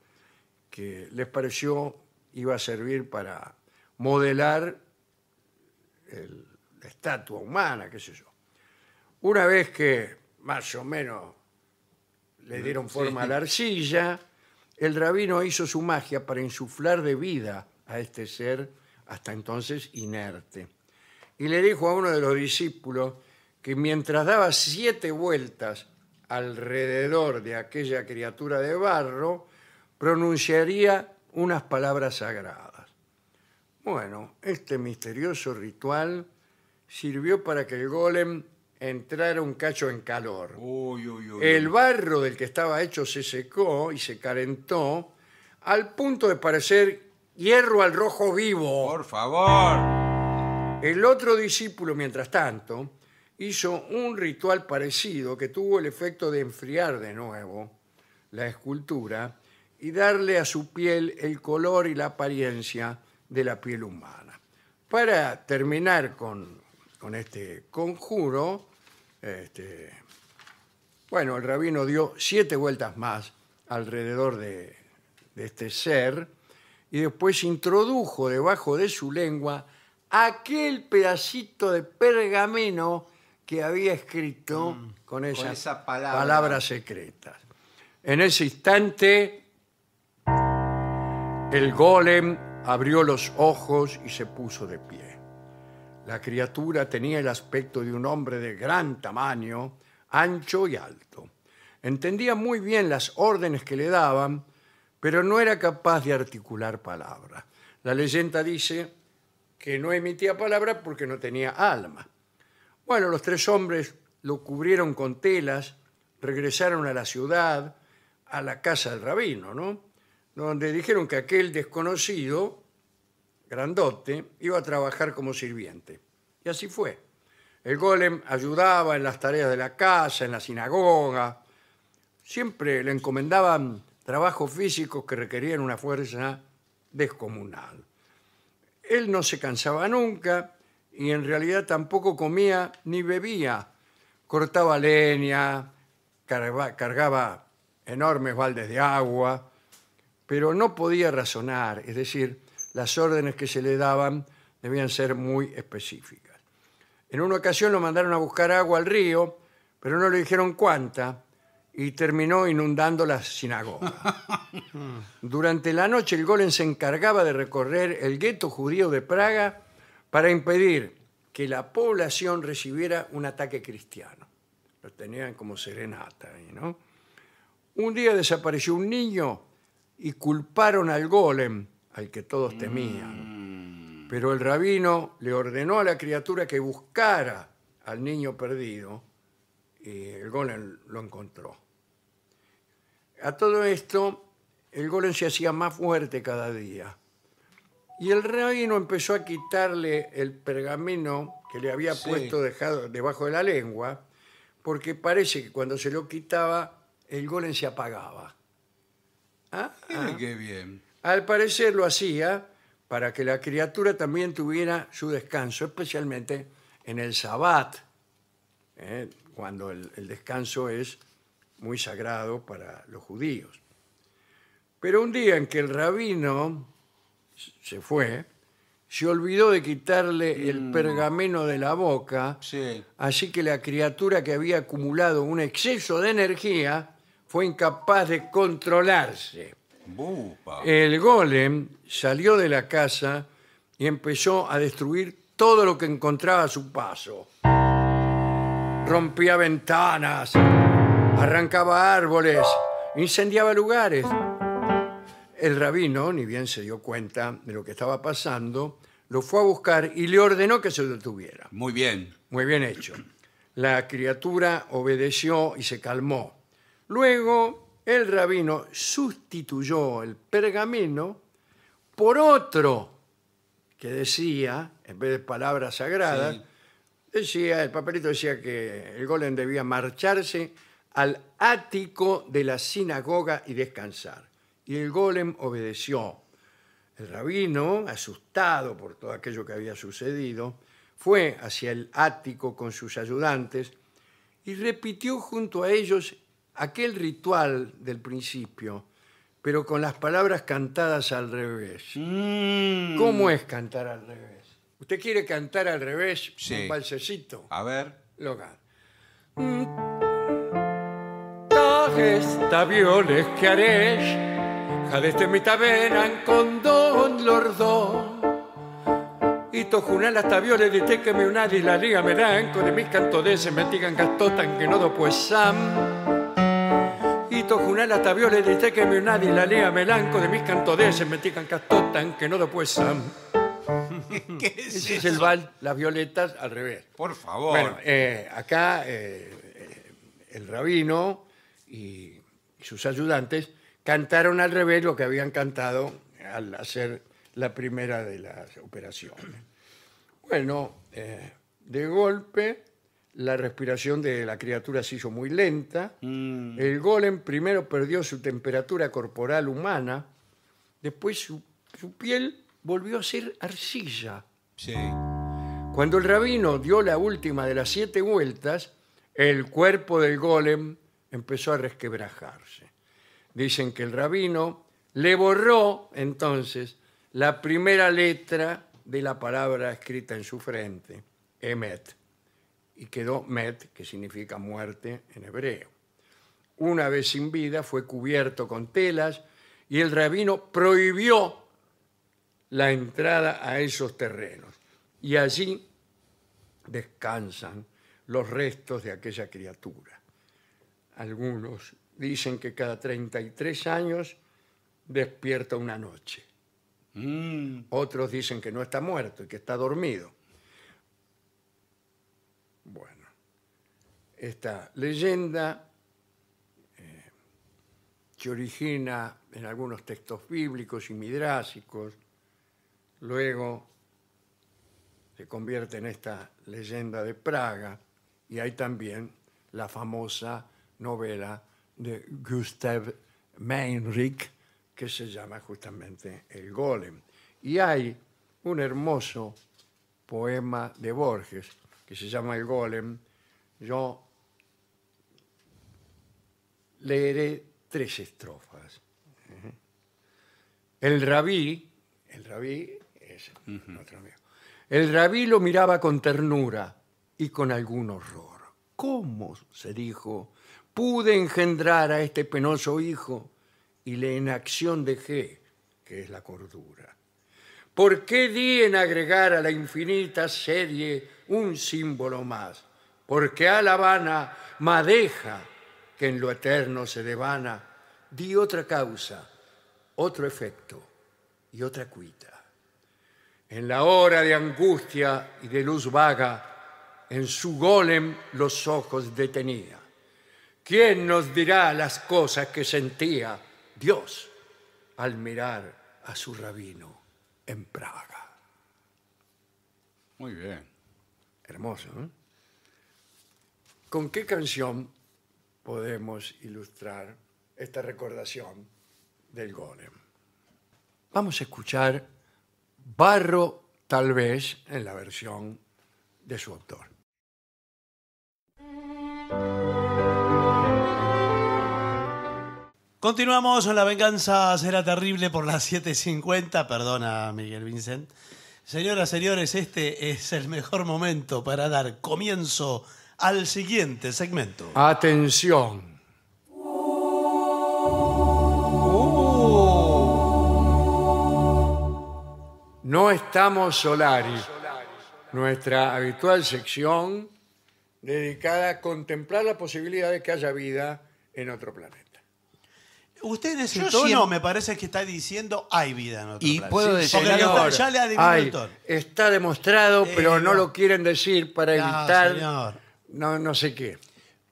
que les pareció iba a servir para modelar la estatua humana, qué sé yo. Una vez que más o menos le dieron forma a la arcilla, el rabino hizo su magia para insuflar de vida a este ser hasta entonces inerte. Y le dijo a uno de los discípulos que mientras daba siete vueltas alrededor de aquella criatura de barro, pronunciaría unas palabras sagradas. Bueno, este misterioso ritual sirvió para que el golem entrar un cacho en calor. El barro del que estaba hecho se secó y se calentó al punto de parecer hierro al rojo vivo. Por favor. El otro discípulo, mientras tanto, hizo un ritual parecido que tuvo el efecto de enfriar de nuevo la escultura y darle a su piel el color y la apariencia de la piel humana. Para terminar con, con este conjuro, este, bueno, el rabino dio siete vueltas más alrededor de, este ser y después introdujo debajo de su lengua aquel pedacito de pergamino que había escrito mm, con esas palabras secretas. En ese instante, el golem abrió los ojos y se puso de pie. La criatura tenía el aspecto de un hombre de gran tamaño, ancho y alto. Entendía muy bien las órdenes que le daban, pero no era capaz de articular palabra. La leyenda dice que no emitía palabra porque no tenía alma. Bueno, los tres hombres lo cubrieron con telas, regresaron a la ciudad, a la casa del rabino, ¿no? Donde dijeron que aquel desconocido grandote, iba a trabajar como sirviente. Y así fue. El golem ayudaba en las tareas de la casa, en la sinagoga. Siempre le encomendaban trabajos físicos que requerían una fuerza descomunal. Él no se cansaba nunca y en realidad tampoco comía ni bebía. Cortaba leña, cargaba enormes baldes de agua, pero no podía razonar, es decir, las órdenes que se le daban debían ser muy específicas. En una ocasión lo mandaron a buscar agua al río, pero no le dijeron cuánta y terminó inundando la sinagoga. Durante la noche el golem se encargaba de recorrer el gueto judío de Praga para impedir que la población recibiera un ataque cristiano. Lo tenían como serenata, ¿no? Un día desapareció un niño y culparon al golem al que todos temían. Mm. Pero el rabino le ordenó a la criatura que buscara al niño perdido y el golem lo encontró. A todo esto, el golem se hacía más fuerte cada día. Y el rabino empezó a quitarle el pergamino que le había puesto dejado debajo de la lengua, porque parece que cuando se lo quitaba, el golem se apagaba. Ah, ah. qué bien. Al parecer lo hacía para que la criatura también tuviera su descanso, especialmente en el sabbat, ¿eh? cuando el, descanso es muy sagrado para los judíos. Pero un día en que el rabino se fue, se olvidó de quitarle el mm. pergamino de la boca, así que la criatura que había acumulado un exceso de energía fue incapaz de controlarse. El golem salió de la casa y empezó a destruir todo lo que encontraba a su paso. Rompía ventanas, arrancaba árboles, incendiaba lugares. El rabino, ni bien se dio cuenta de lo que estaba pasando, lo fue a buscar y le ordenó que se detuviera. Muy bien. Muy bien hecho. La criatura obedeció y se calmó. Luego el rabino sustituyó el pergamino por otro que decía, en vez de palabras sagradas, decía, el papelito decía que el golem debía marcharse al ático de la sinagoga y descansar. Y el golem obedeció. El rabino, asustado por todo aquello que había sucedido, fue hacia el ático con sus ayudantes y repitió junto a ellos aquel ritual del principio, pero con las palabras cantadas al revés. Mm. ¿Cómo es cantar al revés? ¿Usted quiere cantar al revés sí. un valsecito A ver. Logar. Tajes, tabioles que haréis, este mi taberna con don Lordo. Y tojunalas, las tabioles de te que me una y la liga me dan, con mis cantodeses me digan gastotan que no do pues sam. Tito Junal hasta te que mi nadie la lea melanco de mis cantodeses me tican castotan que no después pues sam. ¿Qué es es el bal, las violetas al revés. Por favor. Bueno, eh, acá eh, el rabino y sus ayudantes cantaron al revés lo que habían cantado al hacer la primera de las operaciones. Bueno, eh, de golpe la respiración de la criatura se hizo muy lenta. Mm. El golem primero perdió su temperatura corporal humana, después su, piel volvió a ser arcilla. Cuando el rabino dio la última de las siete vueltas, el cuerpo del golem empezó a resquebrajarse. Dicen que el rabino le borró entonces la primera letra de la palabra escrita en su frente, Emet y quedó Met, que significa muerte en hebreo. Una vez sin vida fue cubierto con telas y el rabino prohibió la entrada a esos terrenos. Y allí descansan los restos de aquella criatura. Algunos dicen que cada 33 años despierta una noche. Mm. Otros dicen que no está muerto y que está dormido. Bueno, esta leyenda eh, se origina en algunos textos bíblicos y midrásicos, luego se convierte en esta leyenda de Praga y hay también la famosa novela de Gustav Meinrich que se llama justamente El Golem. Y hay un hermoso poema de Borges que se llama El Golem, yo leeré tres estrofas. El rabí, el rabí es el rabí lo miraba con ternura y con algún horror. ¿Cómo, se dijo, pude engendrar a este penoso hijo y le en acción dejé, que es la cordura? ¿Por qué di en agregar a la infinita serie un símbolo más? Porque a La Habana, madeja, que en lo eterno se devana, di otra causa, otro efecto y otra cuita. En la hora de angustia y de luz vaga, en su golem los ojos detenía. ¿Quién nos dirá las cosas que sentía Dios al mirar a su rabino? en Praga. Muy bien. Hermoso. ¿Con qué canción podemos ilustrar esta recordación del golem? Vamos a escuchar Barro tal vez en la versión de su autor. Continuamos, en la venganza será terrible por las 7.50, perdona Miguel Vincent. Señoras, señores, este es el mejor momento para dar comienzo al siguiente segmento. Atención. Uh. No estamos solares. nuestra habitual sección dedicada a contemplar la posibilidad de que haya vida en otro planeta. Usted en ese tono me parece que está diciendo hay vida en otro Y puedo decir ya está- le está demostrado, eh, pero no lo quieren decir para evitar no, no sé qué.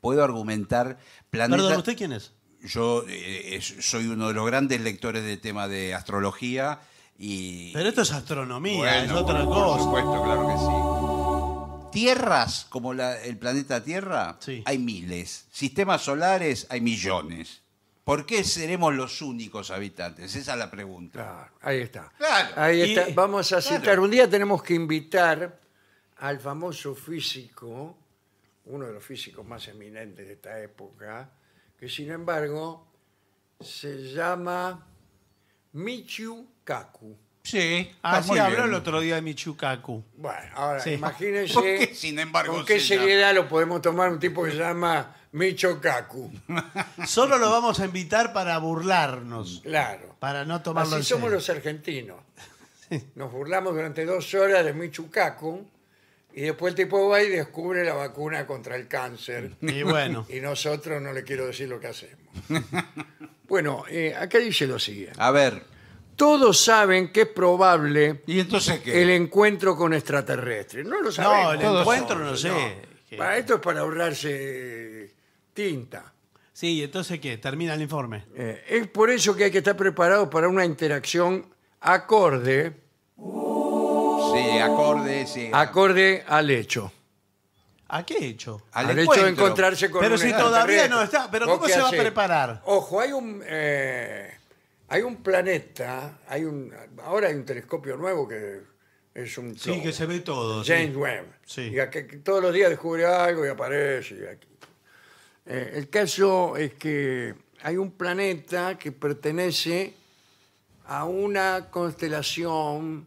Puedo argumentar planeta. Perdón, ¿usted quién es? Yo eh, soy uno de los grandes lectores de tema de astrología y. Pero esto es astronomía, es otra cosa. supuesto, claro que sí. Tierras como el planeta Tierra, hay miles. Sistemas solares, hay millones. ¿Por qué seremos los únicos habitantes? Esa es la pregunta. Claro, ahí está. Ahí está. Vamos a citar. Un día tenemos que invitar al famoso físico, uno de los físicos más eminentes de esta época, que sin embargo se llama Michio Kaku. Sí, así habló el otro día de Michukaku. Bueno, ahora imagínense sin embargo, con qué seriedad lo podemos tomar un tipo que se llama Kaku. Solo lo vamos a invitar para burlarnos. Claro. Para no tomarlo Así somos los argentinos. Nos burlamos durante dos horas de Kaku. y después el tipo va y descubre la vacuna contra el cáncer. Y bueno. Y nosotros no le quiero decir lo que hacemos. Bueno, eh, acá dice lo siguiente. A ver. Todos saben que es probable ¿Y entonces qué? el encuentro con extraterrestres. No lo saben. No, el encuentro no, sé. Para esto es para burlarse distinta. Sí, entonces ¿qué? Termina el informe. Eh, es por eso que hay que estar preparado para una interacción acorde, Sí, acorde, sí. acorde al hecho. ¿A qué hecho? Al, hecho de encontrarse con Pero si todavía no está, pero ¿cómo se va a preparar? Ojo, hay un eh, hay un planeta, hay un ahora hay un telescopio nuevo que es un Sí, que se ve todo. James Webb. Y que- todos los días descubre algo y aparece y aquí. Eh, el caso es que hay un planeta que pertenece a una constelación,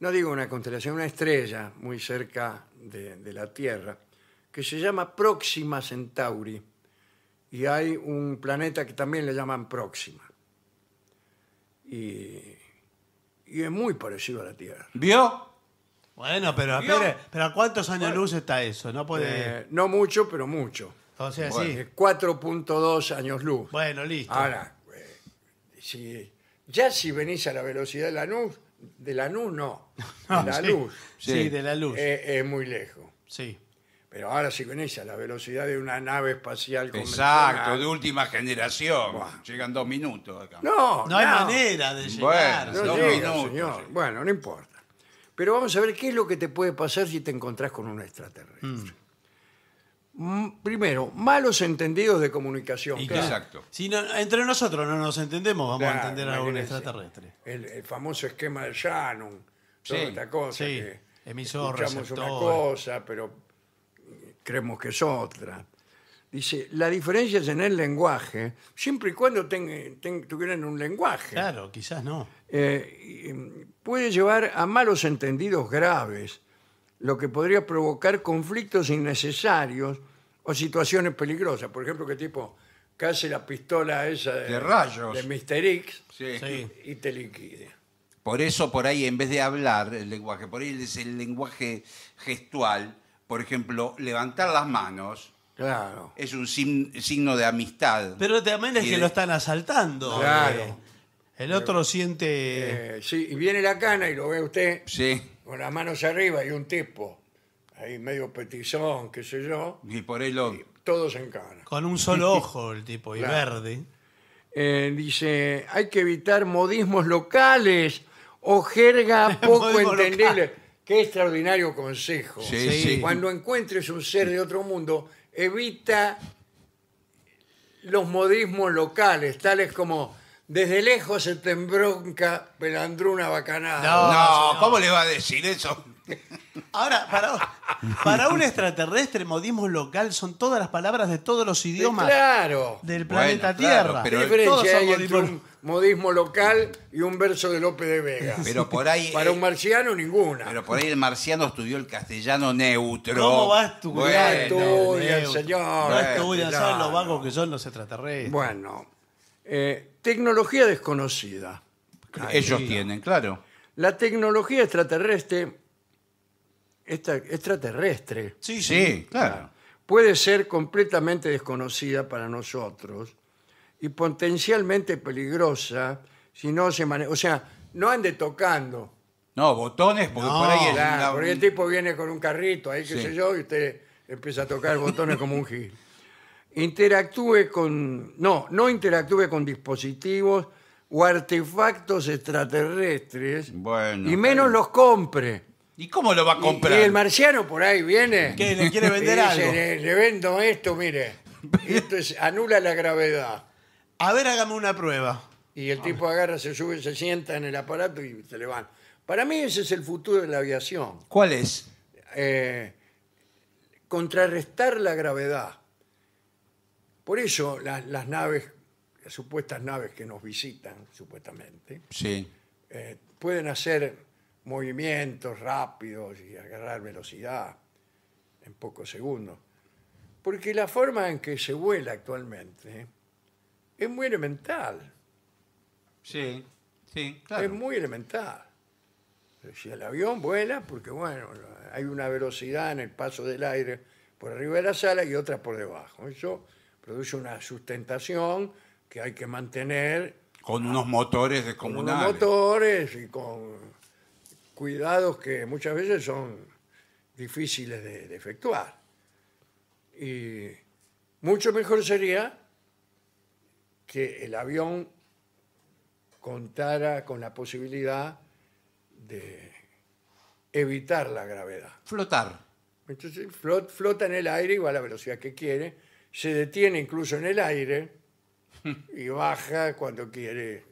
no digo una constelación, una estrella muy cerca de, la Tierra, que se llama Próxima Centauri. Y hay un planeta que también le llaman Próxima. Y, es muy parecido a la Tierra. ¿Vio? Bueno, pero, pero ¿a cuántos años de luz está eso? puede. Eh, no mucho, pero mucho sí. 4.2 años luz. Bueno, listo. Ahora, eh, ya si venís a la velocidad de la luz, de la luz no, de la luz, Sí, de la luz. Eh, es muy lejos. Sí. Pero ahora si venís a la velocidad de una nave espacial Exacto, de última generación. Llegan dos minutos acá. No, No, hay manera de llegar. Bueno, no importa. Pero vamos a ver qué es lo que te puede pasar si te encontrás con un extraterrestre. Mm primero, malos entendidos de comunicación. Exacto. Si entre nosotros no nos entendemos, vamos a entender a un extraterrestre. El, famoso esquema de Shannon, toda Sí, esta cosa. que escuchamos una cosa, pero eh, creemos que es otra. Dice, la diferencia es en el lenguaje, siempre y cuando tuvieran un lenguaje, Claro, quizás no. Eh, mm, puede llevar a malos entendidos graves lo que podría provocar conflictos innecesarios o situaciones peligrosas. Por ejemplo, que tipo casi la pistola esa de, rayos. de Mr. X y te liquide. Por eso, por ahí, en vez de hablar el lenguaje, por ahí es el lenguaje gestual. Por ejemplo, levantar las manos Claro. es un signo de amistad. Pero también es que lo están asaltando. Claro. El otro siente. Eh, y viene la cana y lo ve usted Sí con las manos arriba y un tipo ahí medio petizón, qué sé yo, Y por ahí todos en cara. Con un solo ojo el tipo, y verde. Eh, dice, hay que evitar modismos locales o jerga poco entendible. Qué extraordinario consejo. Cuando encuentres un ser de otro mundo, evita los modismos locales, tales como desde lejos se te embronca pelandruna bacanada. No, ¿cómo le va a decir eso? Ahora, para, un extraterrestre, modismo local son todas las palabras de todos los idiomas del planeta Tierra. pero- diferencia entre un modismo local y un verso de Lope de Vega? Pero por ahí. Para eh, un marciano, ninguna. Pero por ahí el marciano estudió el castellano neutro. ¿Cómo vas tú? estudiar? Bueno, señor. No lo vagos que son los extraterrestres? Bueno, eh, Tecnología desconocida. Ellos tienen, claro. La tecnología extraterrestre, extraterrestre Sí, sí, claro. puede ser completamente desconocida para nosotros y potencialmente peligrosa si no se maneja. O sea, no ande tocando. No, botones, porque por ahí porque el tipo viene con un carrito ahí, qué sé yo, y usted empieza a tocar botones como un gil interactúe con, no, no interactúe con dispositivos o artefactos extraterrestres Bueno. y menos los compre. ¿Y cómo lo va a comprar? y el marciano por ahí viene. ¿Qué, le quiere vender algo? Le, vendo esto, mire. Esto es, anula la gravedad. A ver, hágame una prueba. Y el tipo agarra, se sube, se sienta en el aparato y se le van Para mí ese es el futuro de la aviación. ¿Cuál es? Eh, contrarrestar la gravedad. Por eso las naves, las supuestas naves que nos visitan, supuestamente, eh, pueden hacer movimientos rápidos y agarrar velocidad en pocos segundos. Porque la forma en que se vuela actualmente es muy elemental. Sí. Sí, Es muy elemental. Si el avión vuela, porque bueno, hay una velocidad en el paso del aire por arriba de la sala y otra por debajo. Eso produce una sustentación que hay que mantener. Con unos motores descomunales. Con motores y con cuidados que muchas veces son difíciles de, efectuar. Y mucho mejor sería que el avión contara con la posibilidad de evitar la gravedad. Flotar. Entonces flota en el aire y va a la velocidad que quiere se detiene incluso en el aire y baja cuando quiere.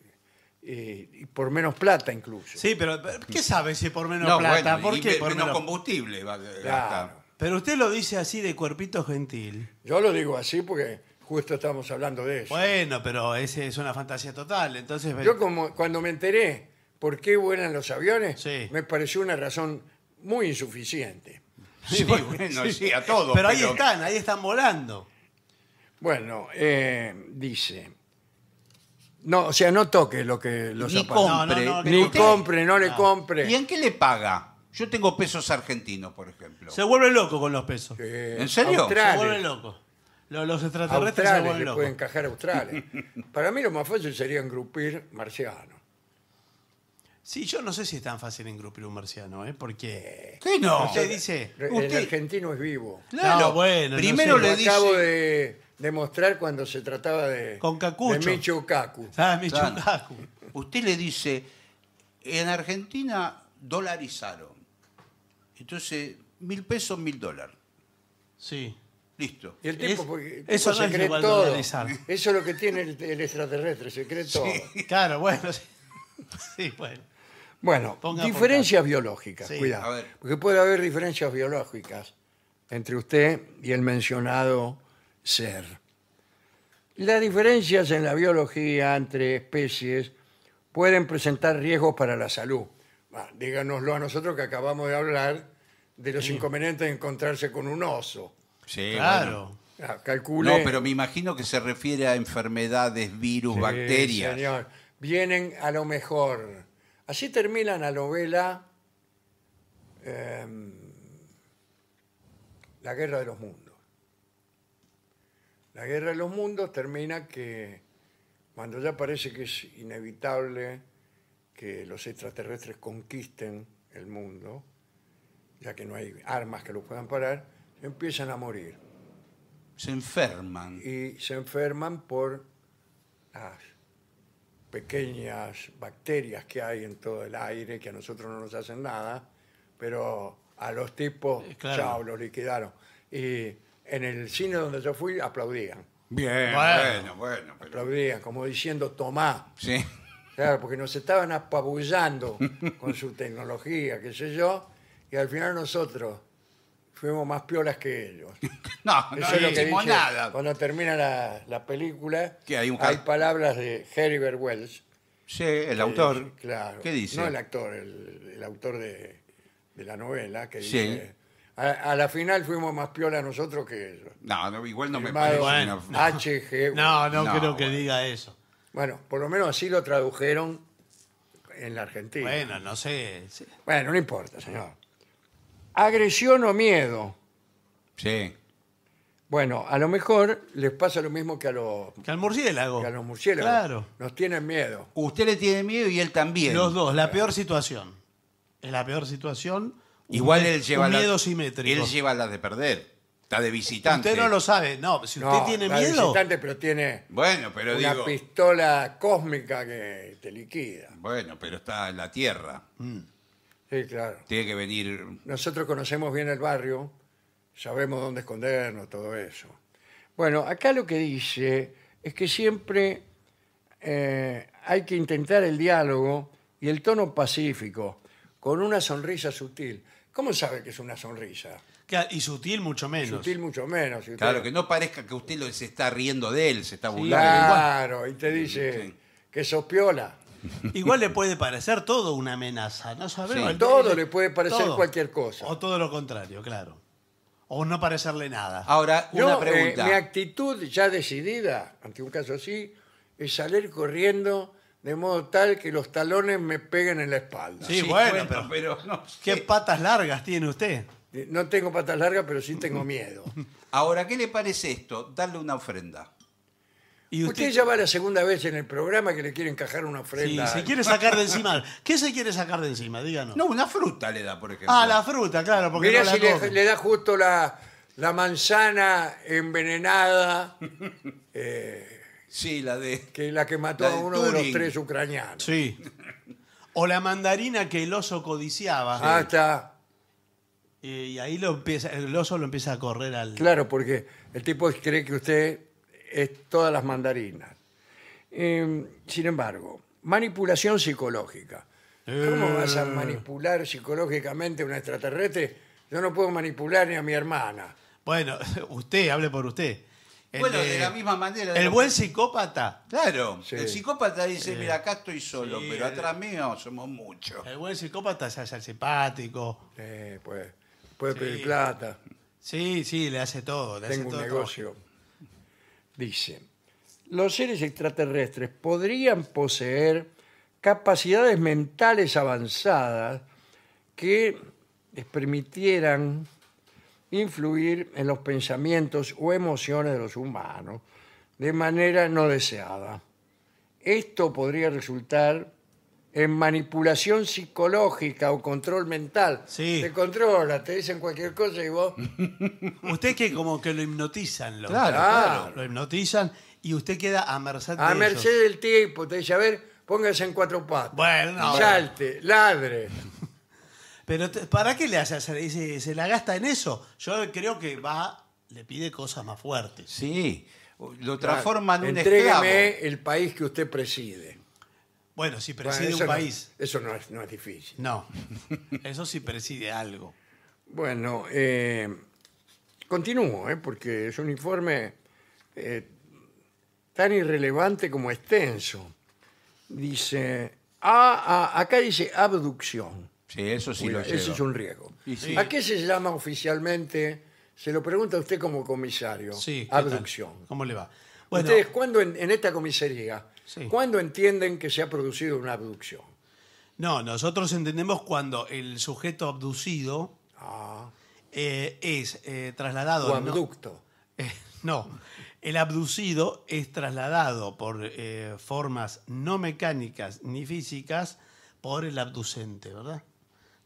Eh, y por menos plata incluso. Sí, pero ¿qué sabe si por menos plata? ¿Por qué menos combustible va Pero usted lo dice así de cuerpito gentil. Yo lo digo así porque justo estamos hablando de eso. Bueno, pero ese es una fantasía total. Entonces, Yo como cuando me enteré por qué vuelan los aviones, me pareció una razón muy insuficiente. Sí, bueno, sí, a todos. pero ahí están, ahí están volando. Bueno, eh, dice. No, o sea, no toque lo que los Ni compre, no le compre. ¿Y en qué le paga? Yo tengo pesos argentinos, por ejemplo. Se vuelve loco con los pesos. ¿En serio? Se vuelve loco. Los, extraterrestres se Australes, vuelven encajar a Australes. Para mí lo más fácil sería engrupir marciano. Sí, yo no sé si es tan fácil engrupir un marciano, ¿eh? Porque. no? Usted dice. argentino es vivo. Claro, bueno, Primero le dice demostrar cuando se trataba de, Con de Micho ah, Micho Usted le dice, en Argentina dolarizaron. Entonces, mil pesos, mil dólares. Sí. Listo. eso es Eso lo que tiene el, extraterrestre, secreto cree Claro, bueno. Sí, bueno. Bueno, diferencias biológicas, cuidado. Porque puede haber diferencias biológicas entre usted y el mencionado ser. Las diferencias en la biología entre especies pueden presentar riesgos para la salud. díganoslo a nosotros que acabamos de hablar de los inconvenientes de encontrarse con un oso. Sí, Claro. Ah, no, pero me imagino que se refiere a enfermedades, virus, bacterias. señor. Vienen a lo mejor. Así termina la novela em, La Guerra de los Mundos. La guerra de los mundos termina que cuando ya parece que es inevitable que los extraterrestres conquisten el mundo, ya que no hay armas que lo puedan parar, empiezan a morir. Se enferman. Y se enferman por las pequeñas bacterias que hay en todo el aire, que a nosotros no nos hacen nada, pero a los tipos, eh, claro. chao, liquidaron. Y en el cine donde yo fui aplaudían. Bien, bueno, bueno. Aplaudían, como diciendo, tomá. Sí. Claro, porque nos estaban apabullando con su tecnología, qué sé yo, y al final nosotros fuimos más piolas que ellos. No, no Eso es nada. Cuando termina la, película, hay palabras de Heribert Wells. Sí, el autor. Eh, claro. ¿Qué dice? No el actor, el, autor de, la novela, que dice, a, la final fuimos más piola nosotros que ellos. No, igual no me parece. No, no, creo que diga eso. Bueno, por lo menos así lo tradujeron en la Argentina. Bueno, no sé. Bueno, no importa, señor. Agresión o miedo. Sí. Bueno, a lo mejor les pasa lo mismo que a los, Que al murciélago. que a los murciélagos. Claro. Nos tienen miedo. Usted le tiene miedo y él también. Los dos, la peor situación. Es la peor situación Igual él lleva, un las, él lleva las de perder. Está de visitante. Usted no lo sabe. No, si usted tiene miedo. visitante, pero tiene Bueno, pero una pistola cósmica que te liquida. Bueno, pero está en la tierra. Mm. Sí, claro. Tiene que venir. Nosotros conocemos bien el barrio, sabemos dónde escondernos, todo eso. Bueno, acá lo que dice es que siempre eh, hay que intentar el diálogo y el tono pacífico, con una sonrisa sutil. ¿Cómo sabe que es una sonrisa? y sutil mucho menos. Sutil mucho menos. Claro, que no parezca que usted lo- se está riendo de él, se está burlando. Claro, y te dice que sopiola. Igual le puede parecer todo una amenaza, no sabemos. Todo le puede parecer cualquier cosa. O todo lo contrario, claro. O no parecerle nada. Ahora, una eh, pregunta. mi actitud ya decidida ante un caso así es salir corriendo de modo tal que los talones me peguen en la espalda. Sí, bueno, pero, no ¿qué patas largas tiene usted? Eh, no tengo patas largas, pero sí tengo miedo. Ahora, ¿qué le parece esto? Darle una ofrenda. Y Usted ya va la segunda vez en el programa que le quiere encajar una Sí, ofrenda. se quiere sacar de encima. ¿Qué se quiere sacar de encima? Díganos. No, una fruta le da, por ejemplo. ah, la fruta, claro, porque Mirá si le, da justo la, manzana envenenada eh, Sí, la de. Que la que mató a uno de los tres ucranianos. Sí. O la mandarina que el oso codiciaba. Ah, está. Eh, y ahí lo empieza, el oso lo empieza a correr al. Claro, porque el tipo cree que usted es todas las mandarinas. Em, sin embargo, manipulación psicológica. ¿Cómo vas a eh. manipular psicológicamente a un extraterrestre? Yo no puedo manipular ni a mi hermana. Bueno, usted, hable por usted bueno, de, la misma manera. El buen psicópata. Claro. El psicópata dice, mira, acá estoy solo, pero atrás mío somos muchos. El buen psicópata se hace el simpático. Eh, pues, puede pedir plata. Sí, sí, le hace todo. Tengo un negocio. Dice, los seres extraterrestres podrían poseer capacidades mentales avanzadas que les permitieran influir en los pensamientos o emociones de los humanos de manera no deseada. Esto podría resultar en manipulación psicológica o control mental. Sí. Te controla, te dicen cualquier cosa y vos... Usted que como que lo hipnotizan. Lo, claro, Lo hipnotizan y usted queda a merced A merced del tiempo Te dice, a ver, póngase en cuatro patas. Bueno, Salte, ladre. Pero ¿para qué le hace se, la gasta en eso. Yo creo que va, le pide cosas más fuertes. Sí, lo transforma en un Entrégame el país que usted preside. Bueno, si preside un país. eso no es, difícil. No. Eso sí preside algo. Bueno, eh, continúo, eh, porque es un informe eh, tan irrelevante como extenso. Dice, ah, ah acá dice abducción. Sí, eso sí lo es. Eso es un riesgo. ¿A qué se llama oficialmente? Se lo pregunta usted como comisario. Sí, Abducción. ¿Cómo le va? Ustedes, ¿cuándo en, esta comisaría, Sí. cuándo entienden que se ha producido una abducción? no, nosotros entendemos cuando el sujeto abducido ah. eh, es eh, trasladado. o abducto. Eh, no, el abducido es trasladado por formas no mecánicas ni físicas por el abducente, ¿verdad?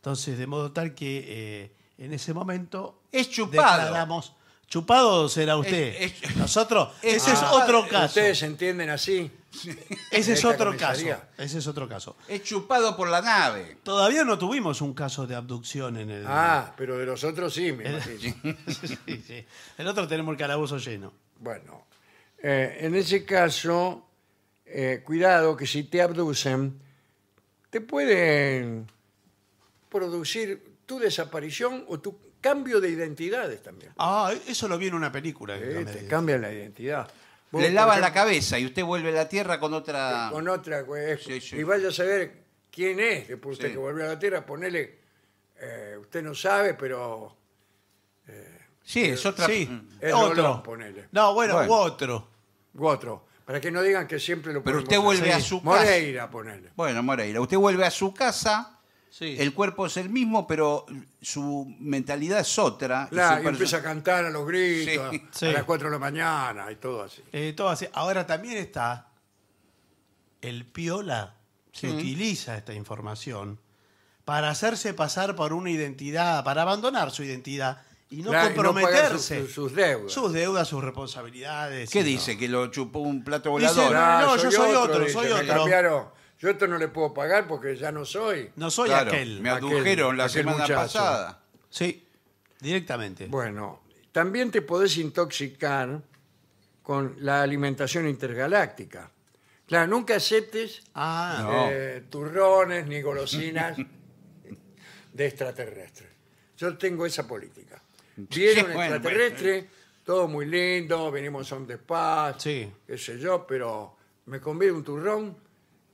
Entonces, de modo tal que eh, en ese momento. Es chupado. chupado será usted. Nosotros. ese es otro caso. ¿Ustedes entienden así? Ese es otro caso. Ese es otro caso. Es chupado por la nave. Todavía no tuvimos un caso de abducción en el. Ah, pero de nosotros sí, el, otro tenemos el calabozo lleno. Bueno, eh, en ese caso, eh, cuidado que si te abducen, te pueden producir tu desaparición o tu cambio de identidades también. Ah, eso lo vi en una película. cambian la identidad. Le lavan la cabeza y usted vuelve a la Tierra con otra... Eh, con otra, güey. Pues, y vaya a saber quién es después usted que vuelve a la Tierra, ponele... Eh, usted no sabe, pero... Eh, sí, es otra... Mm. Es otro. No, bueno, U otro. U otro. Para que no digan que siempre lo Pero usted vuelve a su casa. Moreira, ponele. Bueno, Moreira, usted vuelve a su casa el cuerpo es el mismo, pero su mentalidad es otra. Claro, empieza a cantar a los gritos, a, las 4 de la mañana y todo así. Eh, todo Ahora también está el piola Se utiliza esta información para hacerse pasar por una identidad, para abandonar su identidad y no comprometerse. sus deudas. Sus deudas, sus responsabilidades. ¿Qué dice? ¿Que lo chupó un plato volador? no, yo soy otro, otro soy otro yo esto no le puedo pagar porque ya no soy. No soy aquel. me adujeron la semana pasada. Sí, directamente. Bueno, también te podés intoxicar con la alimentación intergaláctica. Claro, nunca aceptes Ah, eh, turrones ni golosinas de extraterrestres. Yo tengo esa política. Viene un eh. todo muy lindo, venimos a un despacho, Sí. qué sé yo, pero me conviene un turrón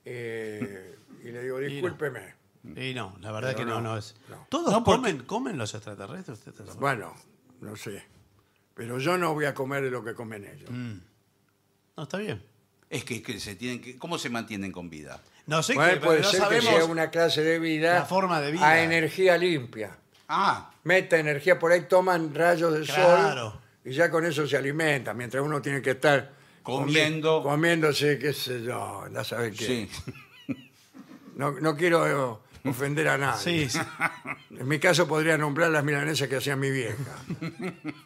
eh, y le digo, discúlpeme. Y no, la verdad que no, no, es. ¿Todos comen, los extraterrestres? Bueno, no sé. Pero yo no voy a comer lo que comen ellos. Mm. No, está bien. Es que, se tienen que, ¿cómo se mantienen con vida? No sé puede ser que sea una clase de vida, la forma de vida. a energía limpia. Ah, Meta energía, por ahí toman rayos de sol y ya con eso se alimenta mientras uno tiene que estar comiendo. Comiéndose, qué sé yo, ya qué. No, quiero eh, ofender a nadie. En mi caso podría nombrar las milanesas que hacía mi vieja.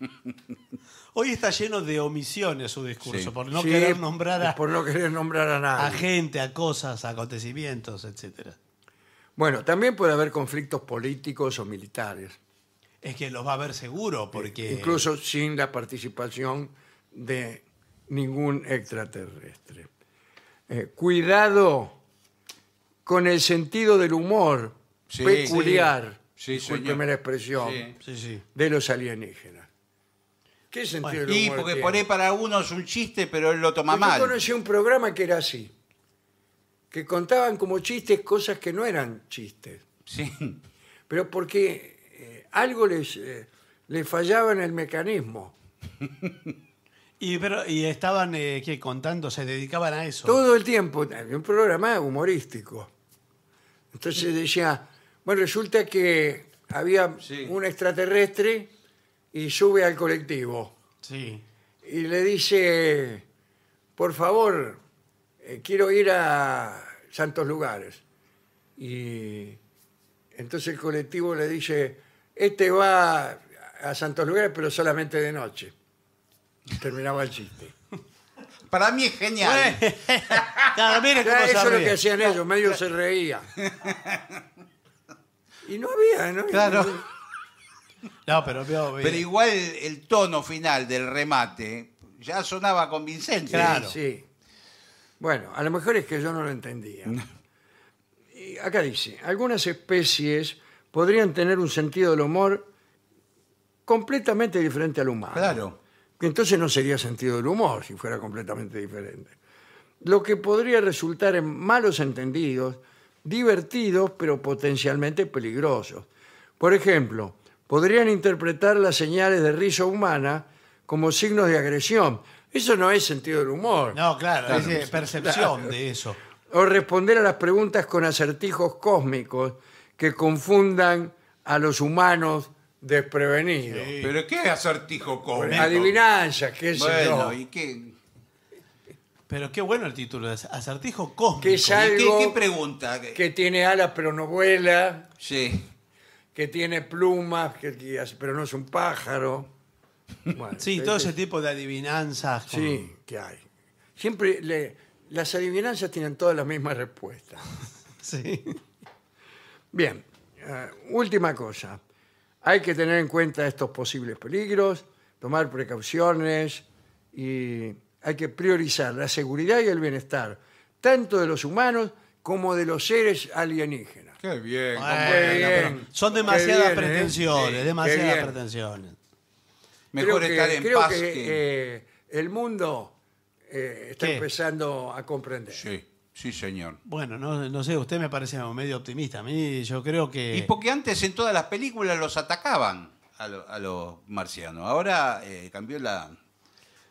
Hoy está lleno de omisiones su discurso, por no querer nombrar a, Por no querer nombrar a a gente, a cosas, a acontecimientos, etc. Bueno, también puede haber conflictos políticos o militares, Es que los va a haber seguro, porque incluso sin la participación de ningún extraterrestre. Eh, cuidado con el sentido del humor peculiar, sí, sí, primera expresión, de los alienígenas. ¿Qué sentido del humor? Sí, porque poner para algunos un chiste, pero él lo toma mal. Yo conocí un programa que era así, que contaban como chistes cosas que no eran chistes. Sí. Pero porque eh, algo eh, les, fallaba en el mecanismo. Y, estaban eh, contando, se dedicaban a eso. Todo el tiempo, un programa humorístico. Entonces decía, bueno, resulta que había un extraterrestre y sube al colectivo Sí. y le dice, por favor, eh, quiero ir a santos lugares. Y entonces el colectivo le dice, este va a santos lugares, pero solamente de noche terminaba el chiste. Para mí es genial. claro, eso es lo que hacían ellos, medio se reía. Y no había, Claro. No, pero Pero igual el tono final del remate ya sonaba convincente. Claro. Sí. Bueno, a lo mejor es que yo no lo entendía. acá dice, algunas especies podrían tener un sentido del humor completamente diferente al humano. Claro entonces no sería sentido del humor si fuera completamente diferente. Lo que podría resultar en malos entendidos, divertidos, pero potencialmente peligrosos. Por ejemplo, podrían interpretar las señales de risa humana como signos de agresión. Eso no es sentido del humor. No, claro, es percepción de eso. O responder a las preguntas con acertijos cósmicos que confundan a los humanos desprevenido. ¿Pero qué es acertijo cósmico? Adivinanzas qué sé bueno, ¿y qué? Pero qué bueno el título, acertijo cósmico. Que es algo ¿Qué, pregunta? que tiene alas pero no vuela. Sí. Que tiene plumas, pero no es un pájaro. Sí, este todo ese tipo de adivinanzas. Sí, que hay. Siempre las adivinanzas tienen todas las mismas respuestas. sí. Bien, eh, última cosa. Hay que tener en cuenta estos posibles peligros, tomar precauciones y hay que priorizar la seguridad y el bienestar, tanto de los humanos como de los seres alienígenas. Qué bien. son demasiadas ¿eh? pretensiones, demasiadas pretensiones. Mejor estar en paz que, que... Eh, el mundo eh, está empezando a comprender. Sí, señor. Bueno, no, no, sé, usted me parece medio optimista. A mí yo creo que... Y porque antes en todas las películas los atacaban a, los marcianos. Ahora eh, cambió la...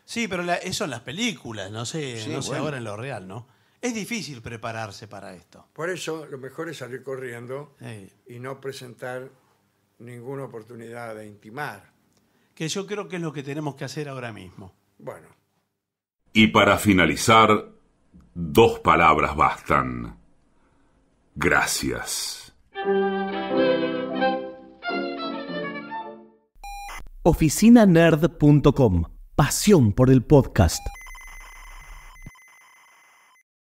Sí, pero eso en las películas, no sé, no sé ahora en lo real, ¿no? Es difícil prepararse para esto. Por eso lo mejor es salir corriendo y no presentar ninguna oportunidad de intimar. Que yo creo que es lo que tenemos que hacer ahora mismo. Bueno. Y para finalizar, Dos palabras bastan. Gracias. Oficinanerd.com. Pasión por el podcast.